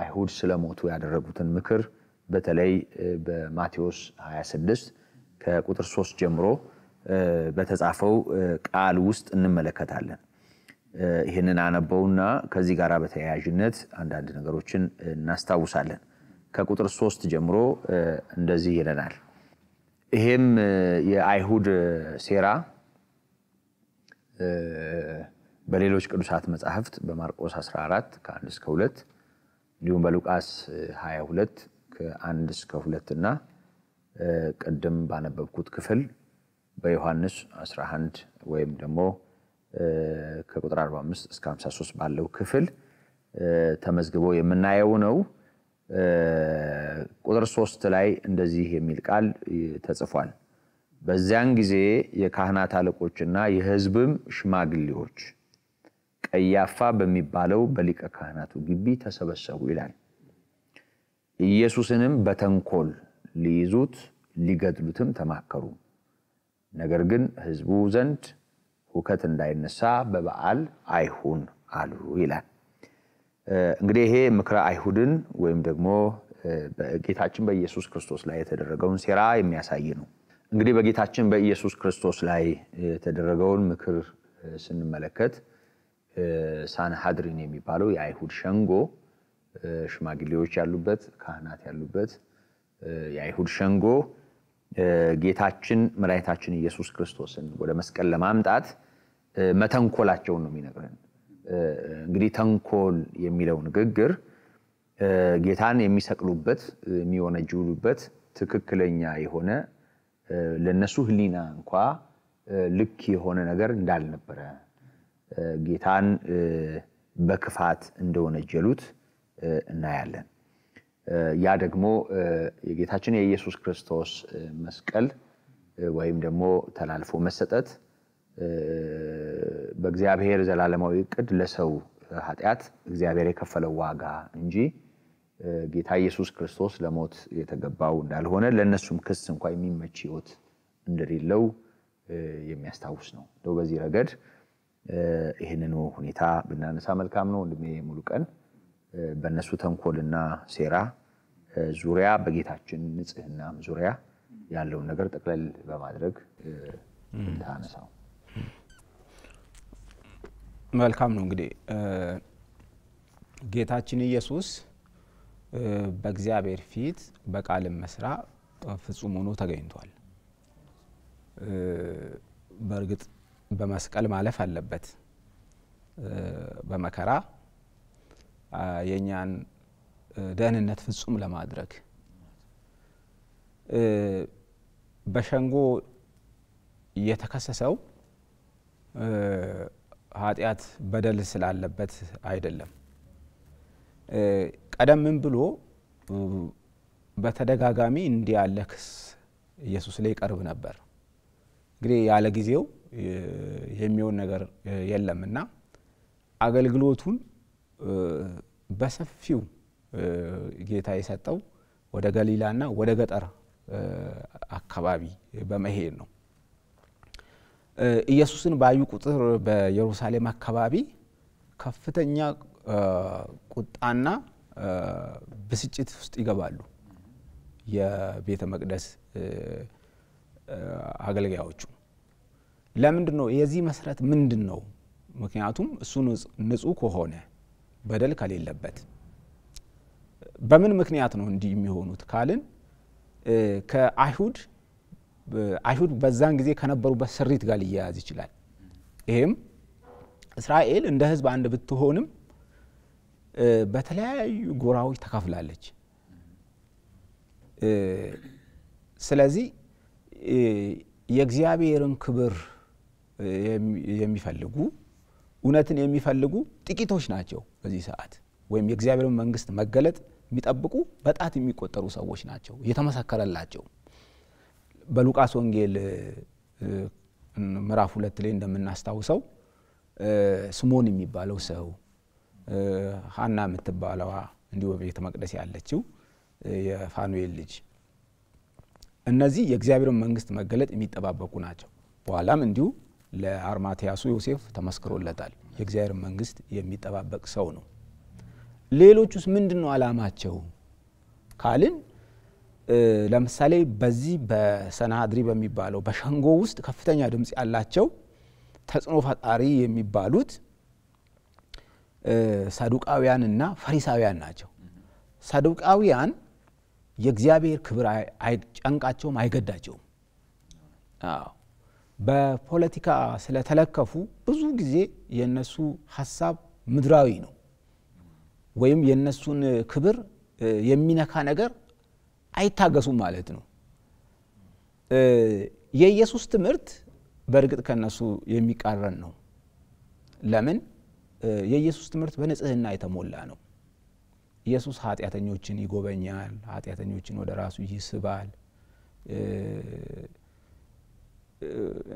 አይሁድ ስለሞቱ ያደረጉትን ምክር በተለይ በማቴዎስ 26 ከቁጥር 3 ጀምሮ በተጻፈው ቃል ውስጥ እንመለከታለን። ይህንን አነበውና ከዚህ ጋር በተያያዥነት አንዳንድ ነገሮችን እናስታውሳለን። ከቁጥር 3 ጀምሮ እንደዚህ ይለናል። ይሄም የአይሁድ ሴራ በሌሎች ቅዱሳት መጽሐፍት በማርቆስ 14 ከ1 እስከ 2 እንዲሁም በሉቃስ 22 ከ1 እስከ 2 እና ቅድም ባነበብኩት ክፍል በዮሐንስ 11 ወይም ደግሞ ከቁጥር 45 እስከ 53 ባለው ክፍል ተመዝግቦ የምናየው ነው። ቁጥር ሶስት ላይ እንደዚህ የሚል ቃል ተጽፏል። በዚያን ጊዜ የካህናት አለቆችና የሕዝብም ሽማግሌዎች ቀያፋ በሚባለው በሊቀ ካህናቱ ግቢ ተሰበሰቡ ይላል። ኢየሱስንም በተንኮል ሊይዙት ሊገድሉትም ተማከሩ። ነገር ግን ሕዝቡ ዘንድ ሁከት እንዳይነሳ በበዓል አይሁን አሉ ይላል። እንግዲህ ይሄ ምክረ አይሁድን ወይም ደግሞ በጌታችን በኢየሱስ ክርስቶስ ላይ የተደረገውን ሴራ የሚያሳይ ነው። እንግዲህ በጌታችን በኢየሱስ ክርስቶስ ላይ የተደረገውን ምክር ስንመለከት ሳንሃድሪን የሚባለው የአይሁድ ሸንጎ ሽማግሌዎች ያሉበት፣ ካህናት ያሉበት የአይሁድ ሸንጎ ጌታችን መድኃኒታችን ኢየሱስ ክርስቶስን ወደ መስቀል ለማምጣት መተንኮላቸውን ነው የሚነግረን። እንግዲህ ተንኮል የሚለው ንግግር ጌታን የሚሰቅሉበት የሚወነጅሉበት ትክክለኛ የሆነ ለነሱ ህሊና እንኳ ልክ የሆነ ነገር እንዳልነበረ ጌታን በክፋት እንደወነጀሉት እናያለን። ያ ደግሞ የጌታችን የኢየሱስ ክርስቶስ መስቀል ወይም ደግሞ ተላልፎ መሰጠት በእግዚአብሔር ዘላለማዊ እቅድ ለሰው ኃጢአት እግዚአብሔር የከፈለው ዋጋ እንጂ ጌታ ኢየሱስ ክርስቶስ ለሞት የተገባው እንዳልሆነ ለእነሱም ክስ እንኳ የሚመች ህይወት እንደሌለው የሚያስታውስ ነው። እንደው በዚህ ረገድ ይህንኑ ሁኔታ ብናነሳ መልካም ነው። ወንድሜ ሙሉ ቀን በእነሱ ተንኮልና ሴራ ዙሪያ በጌታችን ንጽህና ዙሪያ ያለውን ነገር ጠቅለል በማድረግ ታነሳው መልካም ነው እንግዲህ ጌታችን ኢየሱስ በእግዚአብሔር ፊት በቃልም መስራ ፍጹም ሆኖ ተገኝቷል። በእርግጥ በመስቀል ማለፍ አለበት። በመከራ የእኛን ደህንነት ፍጹም ለማድረግ በሸንጎ የተከሰሰው ኃጢአት በደል ስላለበት አይደለም። ቀደምም ብሎ በተደጋጋሚ እንዲህ ያለ ክስ ኢየሱስ ላይ ይቀርብ ነበር። እንግዲህ ያለ ጊዜው የሚሆን ነገር የለምና አገልግሎቱን በሰፊው ጌታ የሰጠው ወደ ገሊላና ወደ ገጠር አካባቢ በመሄድ ነው። ኢየሱስን ባዩ ቁጥር በኢየሩሳሌም አካባቢ ከፍተኛ ቁጣና ብስጭት ውስጥ ይገባሉ የቤተ መቅደስ አገልጋዮቹ። ለምንድን ነው የዚህ መሰረት ምንድን ነው? ምክንያቱም እሱ ንጹሕ ከሆነ በደል ከሌለበት በምን ምክንያት ነው እንዲህ የሚሆኑት ካልን ከአይሁድ አይሁድ በዛን ጊዜ ከነበሩበት ስሪት ጋር ሊያያዝ ይችላል። ይህም እስራኤል እንደ ህዝብ አንድ ብትሆንም በተለያዩ ጎራዎች ተካፍላለች። ስለዚህ የእግዚአብሔርን ክብር የሚፈልጉ እውነትን የሚፈልጉ ጥቂቶች ናቸው በዚህ ሰዓት ወይም የእግዚአብሔርን መንግስት መገለጥ የሚጠብቁ በጣት የሚቆጠሩ ሰዎች ናቸው እየተመሰከረላቸው። በሉቃስ ወንጌል ምዕራፍ ሁለት ላይ እንደምናስታውሰው ስሞን የሚባለው ሰው ሀና የምትባለዋ እንዲሁ በቤተ መቅደስ ያለችው የፋኑኤል ልጅ እነዚህ የእግዚአብሔር መንግስት መገለጥ የሚጠባበቁ ናቸው። በኋላም እንዲሁ ለአርማትያሱ ዮሴፍ ተመስክሮለታል። የእግዚአብሔር መንግስት የሚጠባበቅ ሰው ነው። ሌሎቹስ ምንድን ነው አላማቸው ካልን ለምሳሌ በዚህ በሰናድሪ በሚባለው በሸንጎ ውስጥ ከፍተኛ ድምፅ ያላቸው ተጽዕኖ ፈጣሪ የሚባሉት ሳዱቃውያንና ፈሪሳውያን ናቸው። ሳዱቃውያን የእግዚአብሔር ክብር አይጨንቃቸውም፣ አይገዳቸውም። በፖለቲካ ስለተለከፉ ብዙ ጊዜ የእነሱ ሀሳብ ምድራዊ ነው፣ ወይም የእነሱን ክብር የሚነካ ነገር አይታገሱም ማለት ነው። የኢየሱስ ትምህርት በእርግጥ ከነሱ የሚቃረን ነው። ለምን? የኢየሱስ ትምህርት በንጽህና የተሞላ ነው። ኢየሱስ ኃጢአተኞችን ይጎበኛል፣ ኃጢአተኞችን ወደ ራሱ ይስባል።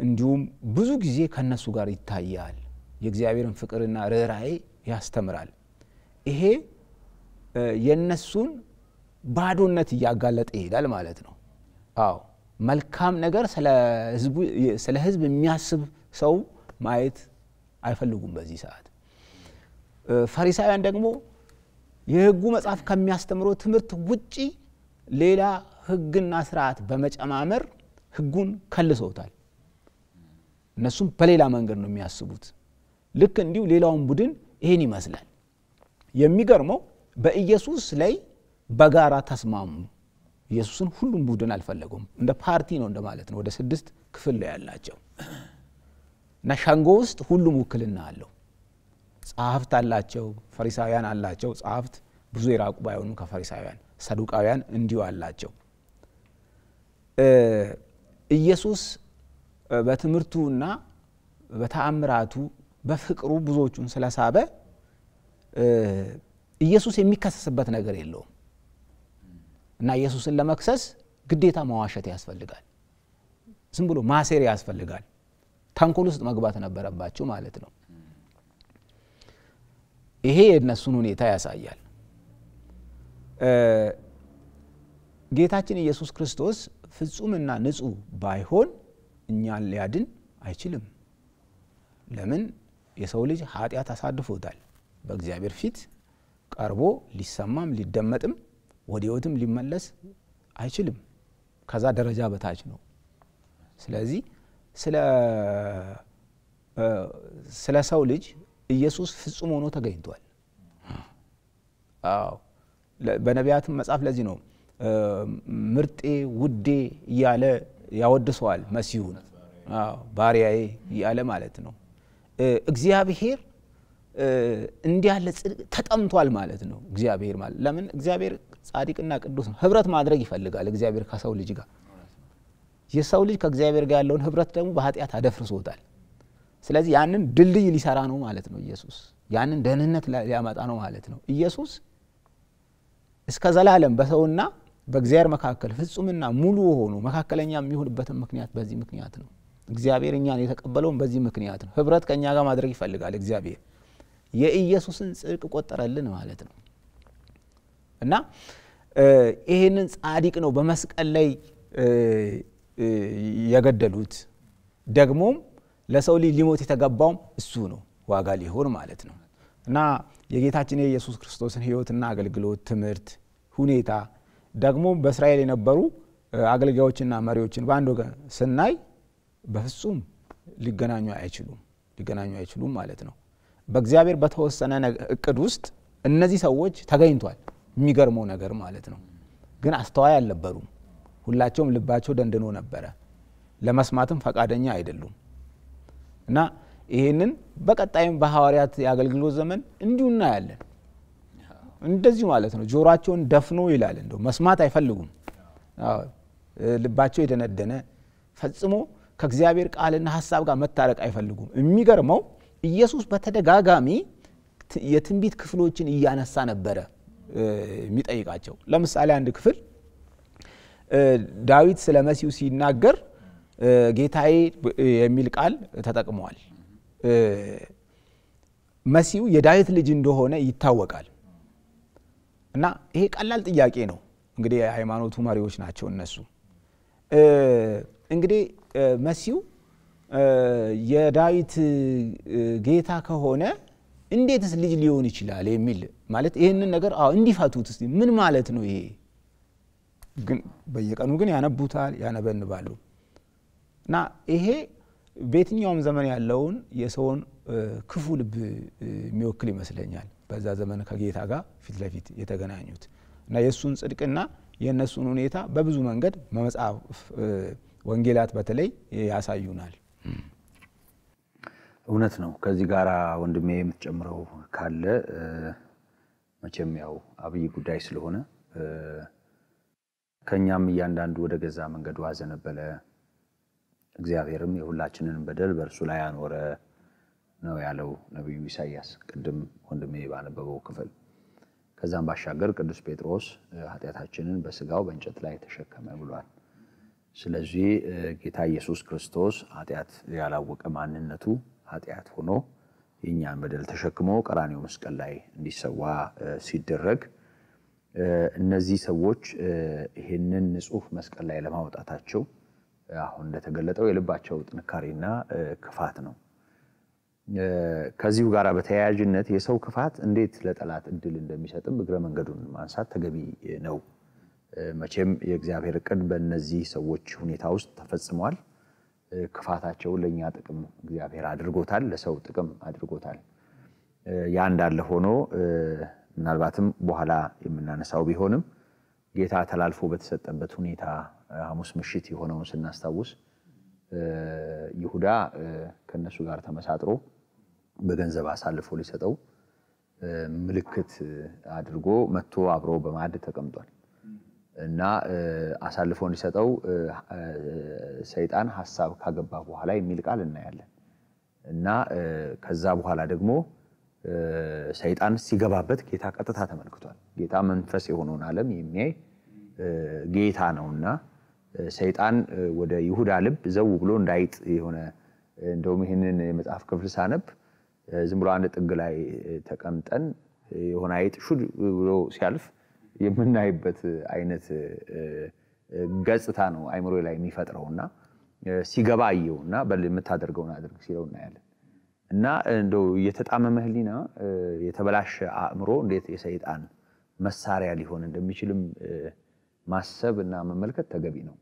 እንዲሁም ብዙ ጊዜ ከነሱ ጋር ይታያል። የእግዚአብሔርን ፍቅርና ርኅራኄ ያስተምራል። ይሄ የነሱን ባዶነት እያጋለጠ ይሄዳል ማለት ነው። አዎ መልካም ነገር ስለ ህዝብ የሚያስብ ሰው ማየት አይፈልጉም በዚህ ሰዓት። ፈሪሳውያን ደግሞ የህጉ መጽሐፍ ከሚያስተምረው ትምህርት ውጪ ሌላ ህግና ስርዓት በመጨማመር ህጉን ከልሰውታል። እነሱም በሌላ መንገድ ነው የሚያስቡት። ልክ እንዲሁ ሌላውን ቡድን ይህን ይመስላል። የሚገርመው በኢየሱስ ላይ በጋራ ተስማሙ። ኢየሱስን ሁሉም ቡድን አልፈለጉም። እንደ ፓርቲ ነው እንደ ማለት ነው። ወደ ስድስት ክፍል ላይ ያላቸው እና ሸንጎ ውስጥ ሁሉም ውክልና አለው። ጸሐፍት አላቸው፣ ፈሪሳውያን አላቸው። ጸሐፍት ብዙ የራቁ ባይሆኑም ከፈሪሳውያን ሰዱቃውያን እንዲሁ አላቸው። ኢየሱስ በትምህርቱና በተአምራቱ በፍቅሩ ብዙዎቹን ስለሳበ ኢየሱስ የሚከሰስበት ነገር የለውም። እና ኢየሱስን ለመክሰስ ግዴታ መዋሸት ያስፈልጋል። ዝም ብሎ ማሴር ያስፈልጋል። ተንኮል ውስጥ መግባት ነበረባቸው ማለት ነው። ይሄ የእነሱን ሁኔታ ያሳያል። ጌታችን ኢየሱስ ክርስቶስ ፍጹምና ንጹህ ባይሆን እኛን ሊያድን አይችልም። ለምን? የሰው ልጅ ኃጢአት አሳድፎታል። በእግዚአብሔር ፊት ቀርቦ ሊሰማም ሊደመጥም ወደ ህይወትም ሊመለስ አይችልም። ከዛ ደረጃ በታች ነው። ስለዚህ ስለ ሰው ልጅ ኢየሱስ ፍጹም ሆኖ ተገኝቷል። አዎ በነቢያትም መጽሐፍ ለዚህ ነው ምርጤ ውዴ እያለ ያወድሰዋል መሲሁን ባሪያዬ እያለ ማለት ነው። እግዚአብሔር እንዲህ ያለ ጽድቅ ተጠምቷል ማለት ነው። እግዚአብሔር ማለት ለምን እግዚአብሔር ጻድቅና ቅዱስ ነው። ህብረት ማድረግ ይፈልጋል እግዚአብሔር ከሰው ልጅ ጋር። የሰው ልጅ ከእግዚአብሔር ጋር ያለውን ህብረት ደግሞ በኃጢአት አደፍርሶታል። ስለዚህ ያንን ድልድይ ሊሰራ ነው ማለት ነው ኢየሱስ። ያንን ደህንነት ሊያመጣ ነው ማለት ነው ኢየሱስ። እስከ ዘላለም በሰውና በእግዚአብሔር መካከል ፍጹምና ሙሉ ሆኖ መካከለኛ የሚሆንበትን ምክንያት በዚህ ምክንያት ነው። እግዚአብሔር እኛን የተቀበለውን በዚህ ምክንያት ነው። ህብረት ከእኛ ጋር ማድረግ ይፈልጋል እግዚአብሔር። የኢየሱስን ጽድቅ ቆጠረልን ማለት ነው። እና ይህንን ጻድቅ ነው በመስቀል ላይ የገደሉት ደግሞም ለሰው ልጅ ሊሞት የተገባውም እሱ ነው ዋጋ ሊሆን ማለት ነው እና የጌታችን የኢየሱስ ክርስቶስን ህይወትና አገልግሎት ትምህርት ሁኔታ ደግሞ በእስራኤል የነበሩ አገልጋዮችና መሪዎችን በአንድ ወገን ስናይ በፍጹም ሊገናኙ አይችሉም ሊገናኙ አይችሉም ማለት ነው በእግዚአብሔር በተወሰነ እቅድ ውስጥ እነዚህ ሰዎች ተገኝቷል የሚገርመው ነገር ማለት ነው። ግን አስተዋይ አልነበሩም። ሁላቸውም ልባቸው ደንድኖ ነበረ። ለመስማትም ፈቃደኛ አይደሉም እና ይህንን በቀጣይም በሐዋርያት የአገልግሎት ዘመን እንዲሁ እናያለን። እንደዚሁ ማለት ነው። ጆሯቸውን ደፍኖ ይላል እንደው መስማት አይፈልጉም። ልባቸው የደነደነ ፈጽሞ ከእግዚአብሔር ቃልና ሀሳብ ጋር መታረቅ አይፈልጉም። የሚገርመው ኢየሱስ በተደጋጋሚ የትንቢት ክፍሎችን እያነሳ ነበረ። የሚጠይቃቸው። ለምሳሌ አንድ ክፍል ዳዊት ስለ መሲሁ ሲናገር ጌታዬ የሚል ቃል ተጠቅመዋል። መሲሁ የዳዊት ልጅ እንደሆነ ይታወቃል እና ይሄ ቀላል ጥያቄ ነው። እንግዲህ የሃይማኖቱ መሪዎች ናቸው እነሱ። እንግዲህ መሲሁ የዳዊት ጌታ ከሆነ እንዴትስ ልጅ ሊሆን ይችላል የሚል ማለት ይህንን ነገር አዎ እንዲፈቱት እስቲ ምን ማለት ነው ይሄ ግን በየቀኑ ግን ያነቡታል ያነበንባሉ እና ይሄ በየትኛውም ዘመን ያለውን የሰውን ክፉ ልብ የሚወክል ይመስለኛል በዛ ዘመን ከጌታ ጋር ፊት ለፊት የተገናኙት እና የእሱን ጽድቅና የእነሱን ሁኔታ በብዙ መንገድ በመጽሐፍ ወንጌላት በተለይ ያሳዩናል እውነት ነው ከዚህ ጋር ወንድሜ የምትጨምረው ካለ መቼም ያው አብይ ጉዳይ ስለሆነ ከእኛም እያንዳንዱ ወደ ገዛ መንገዱ አዘነበለ። እግዚአብሔርም የሁላችንን በደል በእርሱ ላይ አኖረ ነው ያለው ነቢዩ ኢሳያስ ቅድም ወንድሜ ባነበበው ክፍል። ከዛም ባሻገር ቅዱስ ጴጥሮስ ኃጢአታችንን በስጋው በእንጨት ላይ ተሸከመ ብሏል። ስለዚህ ጌታ ኢየሱስ ክርስቶስ ኃጢአት ያላወቀ ማንነቱ ኃጢአት ሆኖ የእኛን በደል ተሸክሞ ቀራኔው መስቀል ላይ እንዲሰዋ ሲደረግ እነዚህ ሰዎች ይህንን ንጹህ መስቀል ላይ ለማውጣታቸው አሁን እንደተገለጠው የልባቸው ጥንካሬና ክፋት ነው። ከዚሁ ጋር በተያያዥነት የሰው ክፋት እንዴት ለጠላት እድል እንደሚሰጥም እግረ መንገዱን ማንሳት ተገቢ ነው። መቼም የእግዚአብሔር እቅድ በእነዚህ ሰዎች ሁኔታ ውስጥ ተፈጽሟል። ክፋታቸውን ለእኛ ጥቅም እግዚአብሔር አድርጎታል፣ ለሰው ጥቅም አድርጎታል። ያ እንዳለ ሆኖ ምናልባትም በኋላ የምናነሳው ቢሆንም ጌታ ተላልፎ በተሰጠበት ሁኔታ ሐሙስ ምሽት የሆነውን ስናስታውስ ይሁዳ ከነሱ ጋር ተመሳጥሮ በገንዘብ አሳልፎ ሊሰጠው ምልክት አድርጎ መጥቶ አብሮ በማዕድ ተቀምጧል። እና አሳልፎ እንዲሰጠው ሰይጣን ሀሳብ ካገባ በኋላ የሚል ቃል እናያለን። እና ከዛ በኋላ ደግሞ ሰይጣን ሲገባበት ጌታ ቀጥታ ተመልክቷል። ጌታ መንፈስ የሆነውን ዓለም የሚያይ ጌታ ነውና ሰይጣን ወደ ይሁዳ ልብ ዘው ብሎ እንዳይጥ የሆነ እንደውም ይህንን የመጽሐፍ ክፍል ሳነብ ዝም ብሎ አንድ ጥግ ላይ ተቀምጠን የሆነ አይጥ ሹድ ብሎ ሲያልፍ የምናይበት አይነት ገጽታ ነው አይምሮ ላይ የሚፈጥረው እና ሲገባ አየው እና በል የምታደርገውን አድርግ ሲለው እናያለን። እና እንደው የተጣመመ ህሊና የተበላሸ አእምሮ እንዴት የሰይጣን መሳሪያ ሊሆን እንደሚችልም ማሰብ እና መመልከት ተገቢ ነው።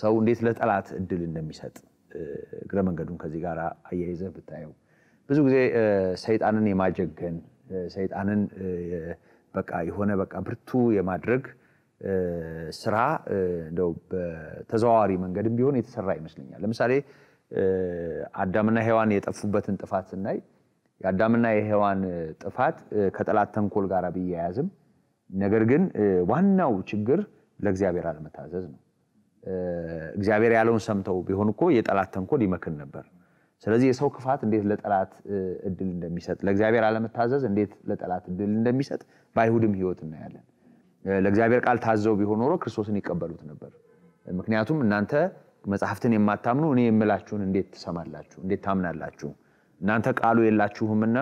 ሰው እንዴት ለጠላት እድል እንደሚሰጥ እግረ መንገዱን ከዚህ ጋር አያይዘህ ብታየው ብዙ ጊዜ ሰይጣንን የማጀገን ሰይጣንን በቃ የሆነ በቃ ብርቱ የማድረግ ስራ እንደው በተዘዋዋሪ መንገድም ቢሆን የተሰራ ይመስለኛል። ለምሳሌ አዳምና ሔዋን የጠፉበትን ጥፋት ስናይ የአዳምና የሔዋን ጥፋት ከጠላት ተንኮል ጋር ቢያያዝም ነገር ግን ዋናው ችግር ለእግዚአብሔር አለመታዘዝ ነው። እግዚአብሔር ያለውን ሰምተው ቢሆን እኮ የጠላት ተንኮል ይመክን ነበር። ስለዚህ የሰው ክፋት እንዴት ለጠላት እድል እንደሚሰጥ፣ ለእግዚአብሔር አለመታዘዝ እንዴት ለጠላት እድል እንደሚሰጥ በአይሁድም ህይወት እናያለን። ለእግዚአብሔር ቃል ታዘው ቢሆን ኖሮ ክርስቶስን ይቀበሉት ነበር። ምክንያቱም እናንተ መጽሐፍትን የማታምኑ እኔ የምላችሁን እንዴት ትሰማላችሁ? እንዴት ታምናላችሁ? እናንተ ቃሉ የላችሁምና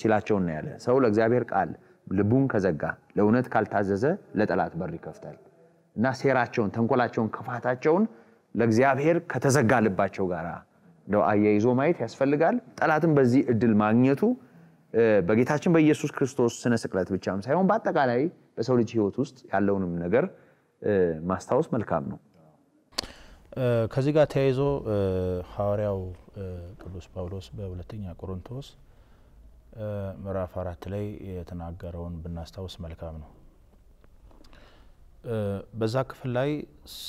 ሲላቸው እናያለን። ሰው ለእግዚአብሔር ቃል ልቡን ከዘጋ፣ ለእውነት ካልታዘዘ ለጠላት በር ይከፍታል እና ሴራቸውን፣ ተንኮላቸውን፣ ክፋታቸውን ለእግዚአብሔር ከተዘጋ ልባቸው ጋራ እንደው አያይዞ ማየት ያስፈልጋል። ጠላትን በዚህ እድል ማግኘቱ በጌታችን በኢየሱስ ክርስቶስ ስነ ስቅለት ብቻም ሳይሆን በአጠቃላይ በሰው ልጅ ሕይወት ውስጥ ያለውንም ነገር ማስታወስ መልካም ነው። ከዚህ ጋር ተያይዞ ሐዋርያው ቅዱስ ጳውሎስ በሁለተኛ ቆሮንቶስ ምዕራፍ አራት ላይ የተናገረውን ብናስታውስ መልካም ነው። በዛ ክፍል ላይ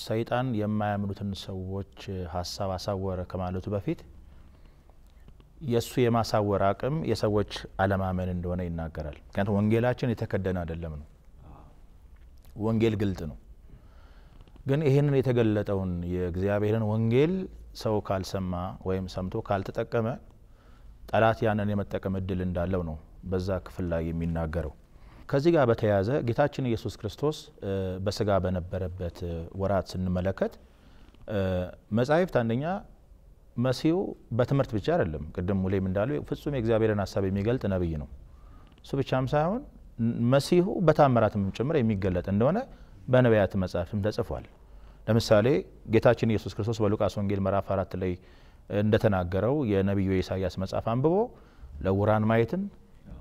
ሰይጣን የማያምኑትን ሰዎች ሀሳብ አሳወረ ከማለቱ በፊት የእሱ የማሳወር አቅም የሰዎች አለማመን እንደሆነ ይናገራል። ምክንያቱም ወንጌላችን የተከደነ አይደለም ነው፣ ወንጌል ግልጥ ነው። ግን ይህንን የተገለጠውን የእግዚአብሔርን ወንጌል ሰው ካልሰማ ወይም ሰምቶ ካልተጠቀመ ጠላት ያንን የመጠቀም እድል እንዳለው ነው በዛ ክፍል ላይ የሚናገረው። ከዚህ ጋር በተያያዘ ጌታችን ኢየሱስ ክርስቶስ በስጋ በነበረበት ወራት ስንመለከት መጻሕፍት አንደኛ መሲሁ በትምህርት ብቻ አይደለም፣ ቅድም ሙሌም እንዳሉ ፍጹም የእግዚአብሔርን ሀሳብ የሚገልጥ ነቢይ ነው። እሱ ብቻም ሳይሆን መሲሁ በታምራትም ጭምር የሚገለጥ እንደሆነ በነቢያት መጽሐፍም ተጽፏል። ለምሳሌ ጌታችን ኢየሱስ ክርስቶስ በሉቃስ ወንጌል ምዕራፍ አራት ላይ እንደተናገረው የነቢዩ የኢሳያስ መጽሐፍ አንብቦ ለውራን ማየትን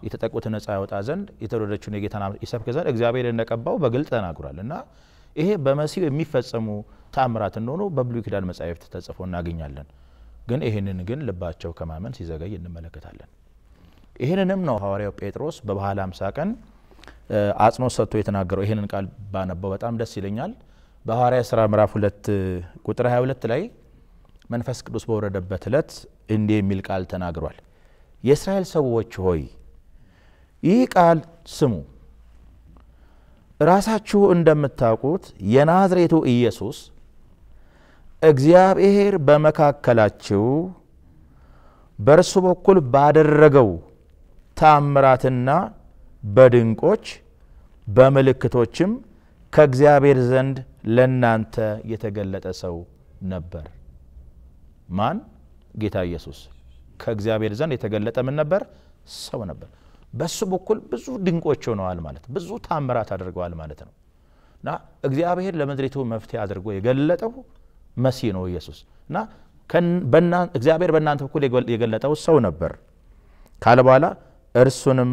የተጠቁትን ነፃ ያወጣ ዘንድ የተወደደችውን የጌታን ይሰብክ ዘንድ እግዚአብሔር እንደቀባው በግልጽ ተናግሯል እና ይሄ በመሲሁ የሚፈጸሙ ተአምራት እንደሆኑ በብሉይ ኪዳን መጻሕፍት ተጽፎ እናገኛለን። ግን ይህንን ግን ልባቸው ከማመን ሲዘገይ እንመለከታለን። ይህንንም ነው ሐዋርያው ጴጥሮስ በባህል አምሳ ቀን አጽንኦት ሰጥቶ የተናገረው። ይህንን ቃል ባነበው በጣም ደስ ይለኛል። በሐዋርያ ሥራ ምዕራፍ 2 ቁጥር 22 ላይ መንፈስ ቅዱስ በወረደበት ዕለት እንዲህ የሚል ቃል ተናግሯል። የእስራኤል ሰዎች ሆይ ይህ ቃል ስሙ ራሳችሁ እንደምታውቁት የናዝሬቱ ኢየሱስ እግዚአብሔር በመካከላችሁ በእርሱ በኩል ባደረገው ታምራትና በድንቆች በምልክቶችም ከእግዚአብሔር ዘንድ ለናንተ የተገለጠ ሰው ነበር። ማን? ጌታ ኢየሱስ ከእግዚአብሔር ዘንድ የተገለጠ ምን ነበር? ሰው ነበር። በሱ በኩል ብዙ ድንቆች ሆነዋል ማለት ብዙ ታምራት አድርገዋል ማለት ነው እና እግዚአብሔር ለምድሪቱ መፍትሄ አድርጎ የገለጠው መሲ ነው ኢየሱስ እና እግዚአብሔር በእናንተ በኩል የገለጠው ሰው ነበር ካለ በኋላ እርሱንም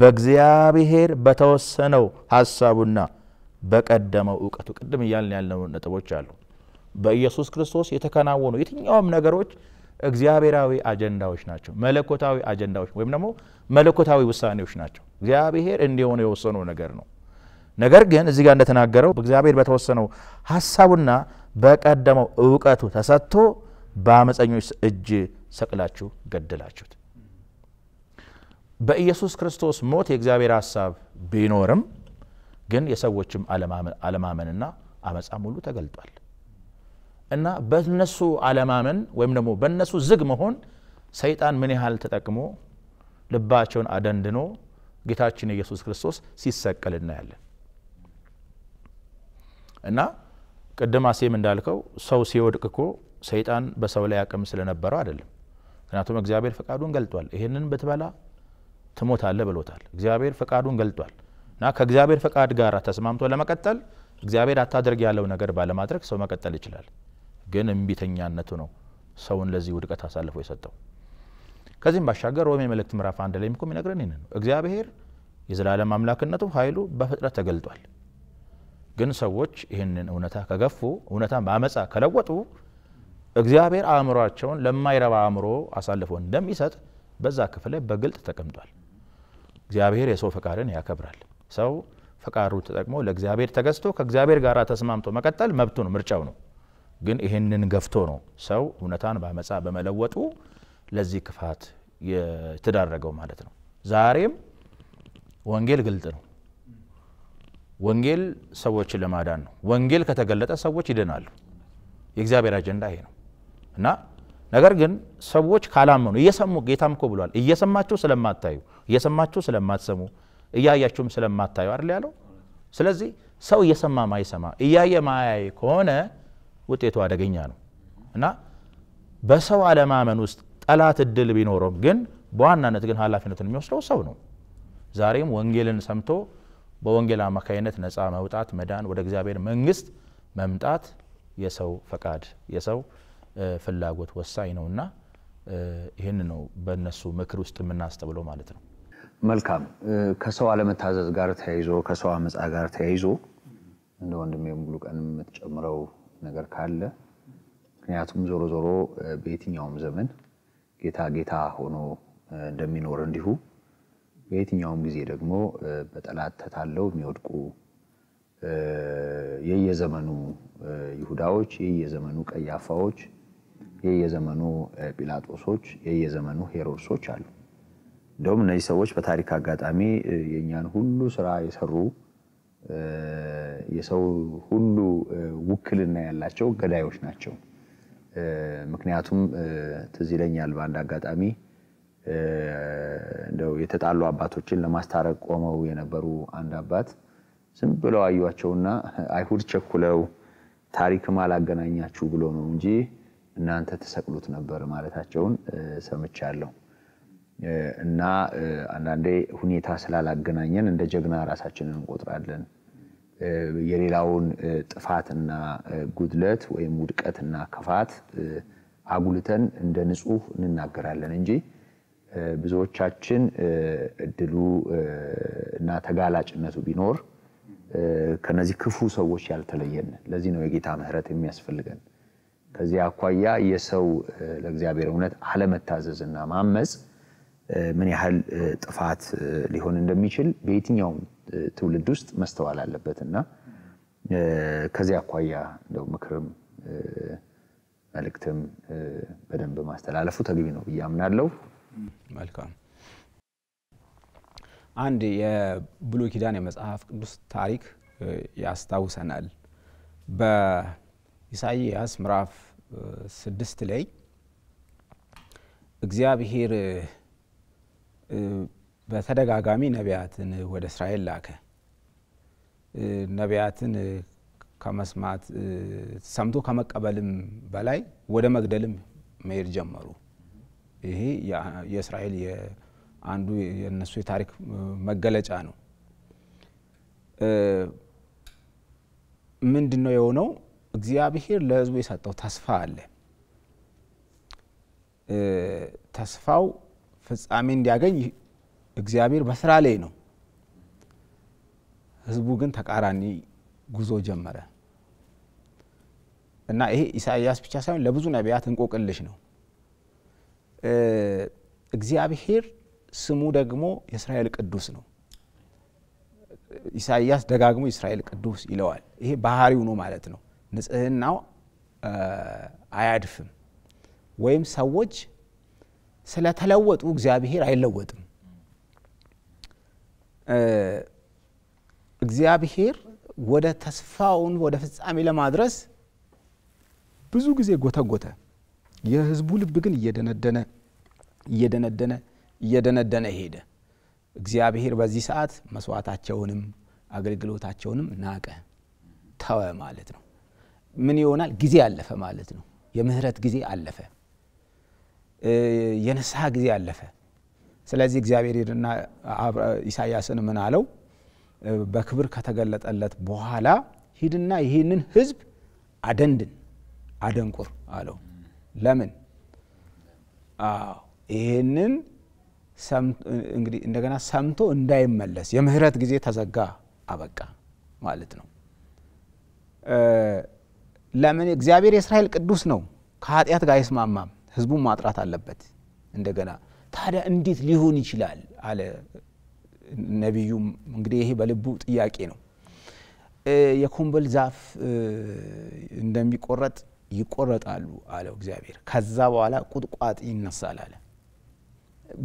በእግዚአብሔር በተወሰነው ሀሳቡና በቀደመው እውቀቱ ቅድም እያልን ያልነው ነጥቦች አሉ በኢየሱስ ክርስቶስ የተከናወኑ የትኛውም ነገሮች እግዚአብሔራዊ አጀንዳዎች ናቸው። መለኮታዊ አጀንዳዎች ወይም ደግሞ መለኮታዊ ውሳኔዎች ናቸው። እግዚአብሔር እንዲሆነ የወሰነው ነገር ነው። ነገር ግን እዚህ ጋር እንደተናገረው እግዚአብሔር በተወሰነው ሀሳቡና በቀደመው እውቀቱ ተሰጥቶ በአመፀኞች እጅ ሰቅላችሁ ገድላችሁት። በኢየሱስ ክርስቶስ ሞት የእግዚአብሔር ሀሳብ ቢኖርም ግን የሰዎችም አለማመንና አመፃ ሙሉ ተገልጧል። እና በነሱ አለማመን ወይም ደግሞ በነሱ ዝግ መሆን ሰይጣን ምን ያህል ተጠቅሞ ልባቸውን አደንድኖ ጌታችን ኢየሱስ ክርስቶስ ሲሰቀል እናያለን እና ቅድም አሴም እንዳልከው ሰው ሲወድቅ እኮ ሰይጣን በሰው ላይ አቅም ስለነበረው አይደለም ምክንያቱም እግዚአብሔር ፈቃዱን ገልጧል ይህንን ብትበላ ትሞታለ ብሎታል እግዚአብሔር ፈቃዱን ገልጧል እና ከእግዚአብሔር ፈቃድ ጋር ተስማምቶ ለመቀጠል እግዚአብሔር አታደርግ ያለው ነገር ባለማድረግ ሰው መቀጠል ይችላል ግን እምቢተኛነቱ ነው ሰውን ለዚህ ውድቀት አሳልፎ የሰጠው። ከዚህም ባሻገር ሮሜ መልእክት ምዕራፍ አንድ ላይ እኮ የሚነግረን ይህንን ነው። እግዚአብሔር የዘላለም አምላክነቱ ኃይሉ በፍጥረት ተገልጧል። ግን ሰዎች ይህንን እውነታ ከገፉ እውነታን በአመፃ ከለወጡ እግዚአብሔር አእምሯቸውን ለማይረባ አእምሮ አሳልፎ እንደሚሰጥ በዛ ክፍል ላይ በግልጥ ተቀምጧል። እግዚአብሔር የሰው ፈቃድን ያከብራል። ሰው ፈቃዱ ተጠቅሞ ለእግዚአብሔር ተገዝቶ ከእግዚአብሔር ጋር ተስማምቶ መቀጠል መብቱ ነው፣ ምርጫው ነው። ግን ይሄንን ገፍቶ ነው ሰው እውነታን በአመፃ በመለወጡ ለዚህ ክፋት የተዳረገው ማለት ነው። ዛሬም ወንጌል ግልጥ ነው። ወንጌል ሰዎችን ለማዳን ነው። ወንጌል ከተገለጠ ሰዎች ይድናሉ። የእግዚአብሔር አጀንዳ ይሄ ነው እና ነገር ግን ሰዎች ካላመኑ እየሰሙ ጌታም እኮ ብሏል፣ እየሰማችሁ ስለማታዩ እየሰማችሁ ስለማትሰሙ እያያችሁም ስለማታዩ አይደል ያለው። ስለዚህ ሰው እየሰማ ማይሰማ እያየ ማያይ ከሆነ ውጤቱ አደገኛ ነው እና በሰው አለማመን ውስጥ ጠላት እድል ቢኖረም ግን በዋናነት ግን ኃላፊነቱን የሚወስደው ሰው ነው። ዛሬም ወንጌልን ሰምቶ በወንጌል አማካይነት ነፃ መውጣት፣ መዳን፣ ወደ እግዚአብሔር መንግስት መምጣት የሰው ፈቃድ የሰው ፍላጎት ወሳኝ እና ይህን ነው በእነሱ ምክር ውስጥ የምናስተብለው ማለት ነው። መልካም ከሰው አለመታዘዝ ጋር ተያይዞ ከሰው አመፃ ጋር ተያይዞ እንደ ወንድሜ ሙሉ ቀን የምትጨምረው ነገር ካለ ምክንያቱም ዞሮ ዞሮ በየትኛውም ዘመን ጌታ ጌታ ሆኖ እንደሚኖር እንዲሁ በየትኛውም ጊዜ ደግሞ በጠላት ተታለው የሚወድቁ የየዘመኑ ይሁዳዎች፣ የየዘመኑ ቀያፋዎች፣ የየዘመኑ ጲላጦሶች፣ የየዘመኑ ሄሮድሶች አሉ። እንደውም እነዚህ ሰዎች በታሪክ አጋጣሚ የእኛን ሁሉ ስራ የሰሩ የሰው ሁሉ ውክልና ያላቸው ገዳዮች ናቸው። ምክንያቱም ትዝ ይለኛል በአንድ አጋጣሚ እንደው የተጣሉ አባቶችን ለማስታረቅ ቆመው የነበሩ አንድ አባት ዝም ብለው አዩቸውና አይሁድ ቸኩለው ታሪክም አላገናኛችሁ ብሎ ነው እንጂ እናንተ ተሰቅሉት ነበር ማለታቸውን ሰምቻለሁ። እና አንዳንዴ ሁኔታ ስላላገናኘን እንደ ጀግና ራሳችንን እንቆጥራለን። የሌላውን ጥፋትና ጉድለት ወይም ውድቀትና ክፋት አጉልተን እንደ ንጹህ እንናገራለን እንጂ ብዙዎቻችን እድሉ እና ተጋላጭነቱ ቢኖር ከነዚህ ክፉ ሰዎች ያልተለየን። ለዚህ ነው የጌታ ምሕረት የሚያስፈልገን። ከዚህ አኳያ የሰው ለእግዚአብሔር እውነት አለመታዘዝና ማመፅ ምን ያህል ጥፋት ሊሆን እንደሚችል በየትኛውም ትውልድ ውስጥ መስተዋል አለበት እና ከዚህ አኳያ እንደው ምክርም መልእክትም በደንብ ማስተላለፉ ተገቢ ነው ብዬ አምናለሁ። መልካም። አንድ የብሉይ ኪዳን የመጽሐፍ ቅዱስ ታሪክ ያስታውሰናል። በኢሳይያስ ምዕራፍ ስድስት ላይ እግዚአብሔር በተደጋጋሚ ነቢያትን ወደ እስራኤል ላከ። ነቢያትን ከመስማት ሰምቶ ከመቀበልም በላይ ወደ መግደልም መሄድ ጀመሩ። ይሄ የእስራኤል አንዱ የእነሱ የታሪክ መገለጫ ነው። ምንድን ነው የሆነው? እግዚአብሔር ለህዝቡ የሰጠው ተስፋ አለ። ተስፋው ፍጻሜ እንዲያገኝ እግዚአብሔር በስራ ላይ ነው። ህዝቡ ግን ተቃራኒ ጉዞ ጀመረ እና ይሄ ኢሳያስ ብቻ ሳይሆን ለብዙ ነቢያት እንቆቅልሽ ነው። እግዚአብሔር ስሙ ደግሞ የእስራኤል ቅዱስ ነው። ኢሳያስ ደጋግሞ የእስራኤል ቅዱስ ይለዋል። ይሄ ባህሪው ነው ማለት ነው። ንጽህናው አያድፍም፣ ወይም ሰዎች ስለተለወጡ እግዚአብሔር አይለወጥም። እግዚአብሔር ወደ ተስፋውን ወደ ፍጻሜ ለማድረስ ብዙ ጊዜ ጎተጎተ። የህዝቡ ልብ ግን እየደነደነ እየደነደነ እየደነደነ ሄደ። እግዚአብሔር በዚህ ሰዓት መስዋዕታቸውንም አገልግሎታቸውንም ናቀ፣ ተወ ማለት ነው። ምን ይሆናል? ጊዜ አለፈ ማለት ነው። የምህረት ጊዜ አለፈ። የንስሐ ጊዜ አለፈ። ስለዚህ እግዚአብሔር ሄድና ኢሳያስን ምን አለው በክብር ከተገለጠለት በኋላ ሂድና ይህንን ህዝብ አደንድን አደንቁር አለው ለምን አዎ ይህንን እንግዲህ እንደገና ሰምቶ እንዳይመለስ የምህረት ጊዜ ተዘጋ አበቃ ማለት ነው ለምን እግዚአብሔር የእስራኤል ቅዱስ ነው ከኃጢአት ጋር አይስማማም ህዝቡን ማጥራት አለበት እንደገና ታዲያ እንዴት ሊሆን ይችላል አለ ነቢዩም። እንግዲህ ይሄ በልቡ ጥያቄ ነው። የኮምበል ዛፍ እንደሚቆረጥ ይቆረጣሉ አለው እግዚአብሔር። ከዛ በኋላ ቁጥቋጥ ይነሳል አለ።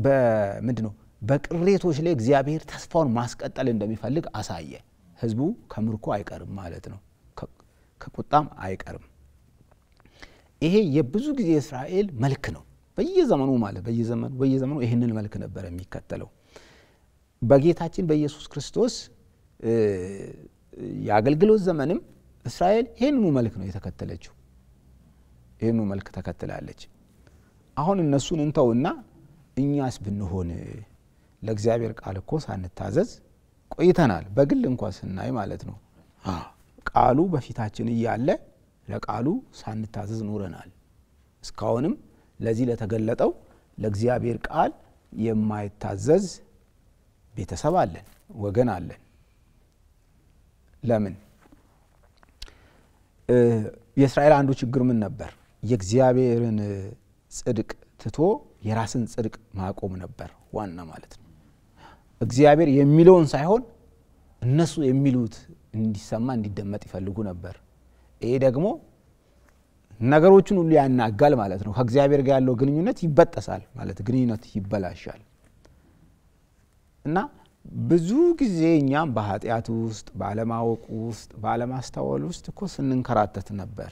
በምንድን ነው በቅሬቶች ላይ እግዚአብሔር ተስፋውን ማስቀጠል እንደሚፈልግ አሳየ። ህዝቡ ከምርኮ አይቀርም ማለት ነው፣ ከቁጣም አይቀርም። ይሄ የብዙ ጊዜ እስራኤል መልክ ነው። በየዘመኑ ማለት በየዘመኑ በየዘመኑ ይህንን መልክ ነበር የሚከተለው። በጌታችን በኢየሱስ ክርስቶስ የአገልግሎት ዘመንም እስራኤል ይህንኑ መልክ ነው የተከተለችው። ይህንኑ መልክ ተከትላለች። አሁን እነሱን እንተውና እኛስ ብንሆን ለእግዚአብሔር ቃል እኮ ሳንታዘዝ ቆይተናል። በግል እንኳ ስናይ ማለት ነው። ቃሉ በፊታችን እያለ ለቃሉ ሳንታዘዝ ኑረናል። እስካሁንም ለዚህ ለተገለጠው ለእግዚአብሔር ቃል የማይታዘዝ ቤተሰብ አለን፣ ወገን አለን። ለምን? የእስራኤል አንዱ ችግር ምን ነበር? የእግዚአብሔርን ጽድቅ ትቶ የራስን ጽድቅ ማቆም ነበር ዋና ማለት ነው። እግዚአብሔር የሚለውን ሳይሆን እነሱ የሚሉት እንዲሰማ እንዲደመጥ ይፈልጉ ነበር። ይሄ ደግሞ ነገሮችን ሁሉ ያናጋል ማለት ነው። ከእግዚአብሔር ጋር ያለው ግንኙነት ይበጠሳል ማለት ግንኙነት ይበላሻል እና ብዙ ጊዜ እኛም በኃጢአት ውስጥ በአለማወቅ ውስጥ በአለማስተዋል ውስጥ እኮ ስንንከራተት ነበር፣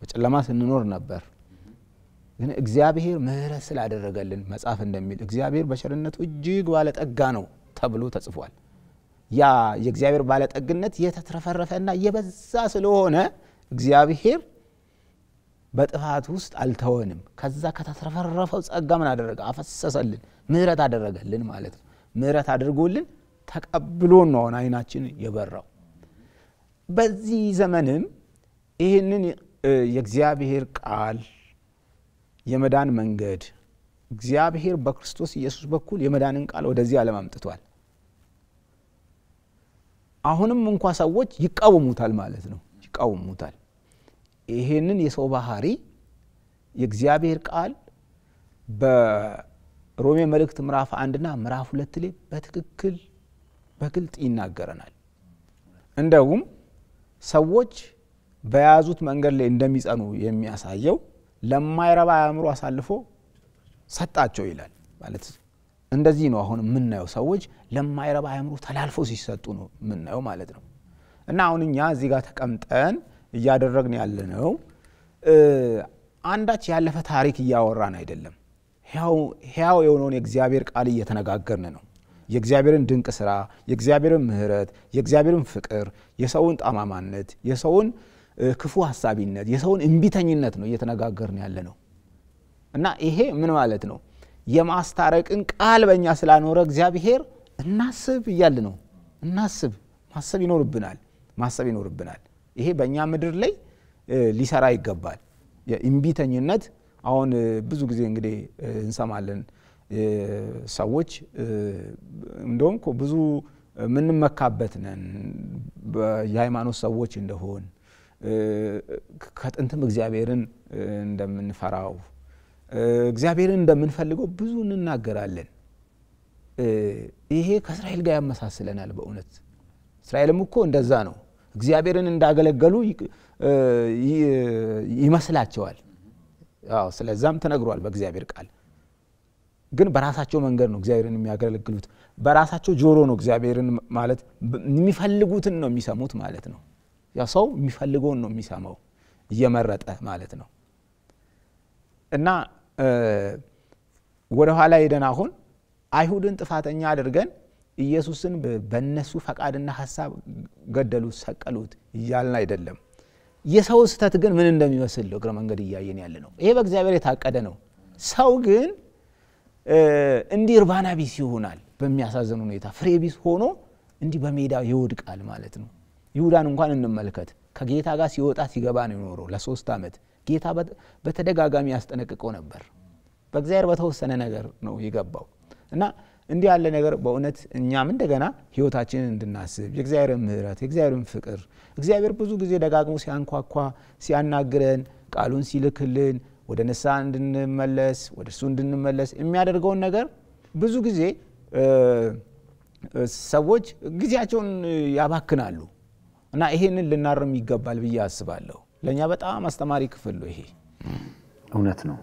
በጨለማ ስንኖር ነበር። ግን እግዚአብሔር ምህረት ስላደረገልን መጽሐፍ እንደሚል እግዚአብሔር በቸርነቱ እጅግ ባለጠጋ ነው ተብሎ ተጽፏል። ያ የእግዚአብሔር ባለጠግነት ና የበዛ ስለሆነ እግዚአብሔር በጥፋት ውስጥ አልተወንም ከዛ ከተትረፈረፈው ጸጋ ምን አደረገ አፈሰሰልን ምህረት አደረገልን ማለት ነው ምህረት አድርጎልን ተቀብሎን ነው አይናችን የበራው በዚህ ዘመንም ይህንን የእግዚአብሔር ቃል የመዳን መንገድ እግዚአብሔር በክርስቶስ ኢየሱስ በኩል የመዳንን ቃል ወደዚህ ዓለም አምጥቷል አሁንም እንኳ ሰዎች ይቃወሙታል ማለት ነው ይቃወሙታል ይሄንን የሰው ባህሪ የእግዚአብሔር ቃል በሮሜ መልእክት ምዕራፍ አንድና ምዕራፍ ሁለት ላይ በትክክል በግልጥ ይናገረናል። እንደውም ሰዎች በያዙት መንገድ ላይ እንደሚጸኑ የሚያሳየው ለማይረባ አእምሮ አሳልፎ ሰጣቸው ይላል። ማለት እንደዚህ ነው። አሁን የምናየው ሰዎች ለማይረባ አእምሮ ተላልፎ ሲሰጡ ነው የምናየው ማለት ነው። እና አሁን እኛ እዚህ ጋር ተቀምጠን እያደረግን ያለ ነው። አንዳች ያለፈ ታሪክ እያወራን አይደለም። ሕያው የሆነውን የእግዚአብሔር ቃል እየተነጋገርን ነው። የእግዚአብሔርን ድንቅ ስራ፣ የእግዚአብሔርን ምሕረት፣ የእግዚአብሔርን ፍቅር፣ የሰውን ጣማማነት፣ የሰውን ክፉ ሀሳቢነት፣ የሰውን እምቢተኝነት ነው እየተነጋገርን ያለ ነው እና ይሄ ምን ማለት ነው? የማስታረቅን ቃል በእኛ ስላኖረ እግዚአብሔር እናስብ እያል ነው። እናስብ ማሰብ ይኖርብናል። ማሰብ ይኖርብናል። ይሄ በእኛ ምድር ላይ ሊሰራ ይገባል። የእምቢተኝነት አሁን ብዙ ጊዜ እንግዲህ እንሰማለን። ሰዎች እንደውም ብዙ የምንመካበት ነን የሃይማኖት ሰዎች እንደሆን ከጥንትም እግዚአብሔርን እንደምንፈራው እግዚአብሔርን እንደምንፈልገው ብዙ እንናገራለን። ይሄ ከእስራኤል ጋር ያመሳስለናል። በእውነት እስራኤልም እኮ እንደዛ ነው። እግዚአብሔርን እንዳገለገሉ ይመስላቸዋል። አዎ ስለዛም ተነግሯል በእግዚአብሔር ቃል። ግን በራሳቸው መንገድ ነው እግዚአብሔርን የሚያገለግሉት። በራሳቸው ጆሮ ነው እግዚአብሔርን ማለት የሚፈልጉትን ነው የሚሰሙት ማለት ነው። ያ ሰው የሚፈልገውን ነው የሚሰማው እየመረጠ ማለት ነው። እና ወደ ኋላ ሄደን አሁን አይሁድን ጥፋተኛ አድርገን ኢየሱስን በነሱ ፈቃድና ሀሳብ ገደሉት፣ ሰቀሉት እያልን አይደለም። የሰው ስህተት ግን ምን እንደሚመስል እግረ መንገድ እያየን ያለ ነው። ይሄ በእግዚአብሔር የታቀደ ነው። ሰው ግን እንዲህ እርባና ቢስ ይሆናል። በሚያሳዝን ሁኔታ ፍሬ ቢስ ሆኖ እንዲህ በሜዳ ይወድቃል ማለት ነው። ይሁዳን እንኳን እንመልከት። ከጌታ ጋር ሲወጣ ሲገባ ነው የኖረው ለሶስት ዓመት። ጌታ በተደጋጋሚ ያስጠነቅቀው ነበር። በእግዚአብሔር በተወሰነ ነገር ነው የገባው እና እንዲህ ያለ ነገር በእውነት እኛም እንደገና ህይወታችንን እንድናስብ የእግዚአብሔርን ምህረት የእግዚአብሔርን ፍቅር እግዚአብሔር ብዙ ጊዜ ደጋግሞ ሲያንኳኳ ሲያናግረን ቃሉን ሲልክልን ወደ ንስሐ እንድንመለስ ወደ እርሱ እንድንመለስ የሚያደርገውን ነገር ብዙ ጊዜ ሰዎች ጊዜያቸውን ያባክናሉ እና ይሄንን ልናርም ይገባል ብዬ አስባለሁ። ለእኛ በጣም አስተማሪ ክፍል ነው ይሄ። እውነት ነው።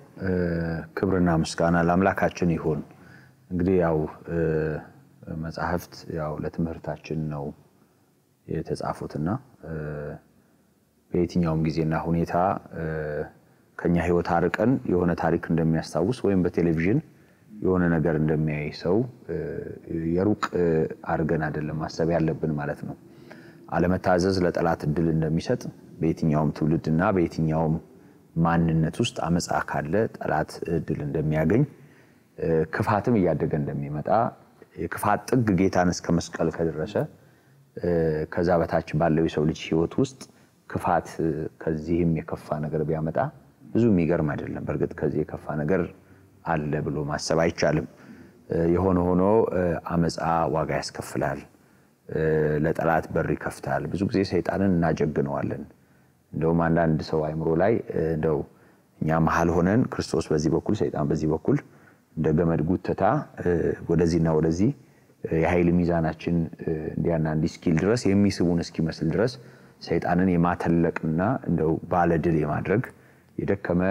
ክብርና ምስጋና ለአምላካችን ይሁን። እንግዲህ ያው መጽሐፍት ያው ለትምህርታችን ነው የተጻፉትና በየትኛውም ጊዜና ሁኔታ ከኛ ህይወት አርቀን የሆነ ታሪክ እንደሚያስታውስ ወይም በቴሌቪዥን የሆነ ነገር እንደሚያይ ሰው የሩቅ አርገን አይደለም ማሰብ ያለብን ማለት ነው። አለመታዘዝ ለጠላት እድል እንደሚሰጥ በየትኛውም ትውልድና በየትኛውም ማንነት ውስጥ አመፃ ካለ ጠላት እድል እንደሚያገኝ ክፋትም እያደገ እንደሚመጣ የክፋት ጥግ ጌታን እስከ መስቀል ከደረሰ ከዛ በታች ባለው የሰው ልጅ ህይወት ውስጥ ክፋት ከዚህም የከፋ ነገር ቢያመጣ ብዙ የሚገርም አይደለም። በእርግጥ ከዚህ የከፋ ነገር አለ ብሎ ማሰብ አይቻልም። የሆነ ሆኖ አመፃ ዋጋ ያስከፍላል፣ ለጠላት በር ይከፍታል። ብዙ ጊዜ ሰይጣንን እናጀግነዋለን። እንደውም አንዳንድ ሰው አይምሮ ላይ እንደው እኛ መሀል ሆነን ክርስቶስ በዚህ በኩል ሰይጣን በዚህ በኩል እንደ ገመድ ጉተታ ወደዚህና ወደዚህ የኃይል ሚዛናችን እንዲያና እንዲስኪል ድረስ የሚስቡን እስኪመስል ድረስ ሰይጣንን የማተለቅና እንደው ባለድል የማድረግ የደከመ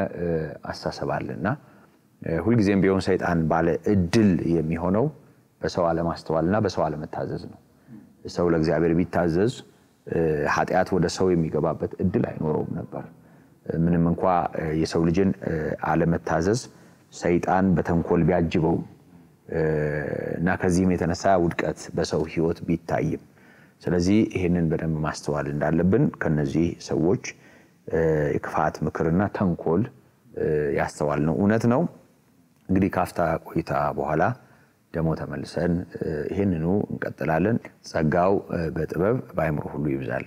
አስተሳሰብ አለና ሁልጊዜም ቢሆን ሰይጣን ባለ እድል የሚሆነው በሰው አለማስተዋልና በሰው አለመታዘዝ ነው። ሰው ለእግዚአብሔር ቢታዘዝ ኃጢአት ወደ ሰው የሚገባበት እድል አይኖረውም ነበር። ምንም እንኳ የሰው ልጅን አለመታዘዝ ሰይጣን በተንኮል ቢያጅበው እና ከዚህም የተነሳ ውድቀት በሰው ህይወት ቢታይም ስለዚህ ይህንን በደንብ ማስተዋል እንዳለብን ከነዚህ ሰዎች የክፋት ምክርና ተንኮል ያስተዋል ነው። እውነት ነው። እንግዲህ ካፍታ ቆይታ በኋላ ደግሞ ተመልሰን ይህንኑ እንቀጥላለን። ጸጋው በጥበብ በአይምሮ ሁሉ ይብዛል።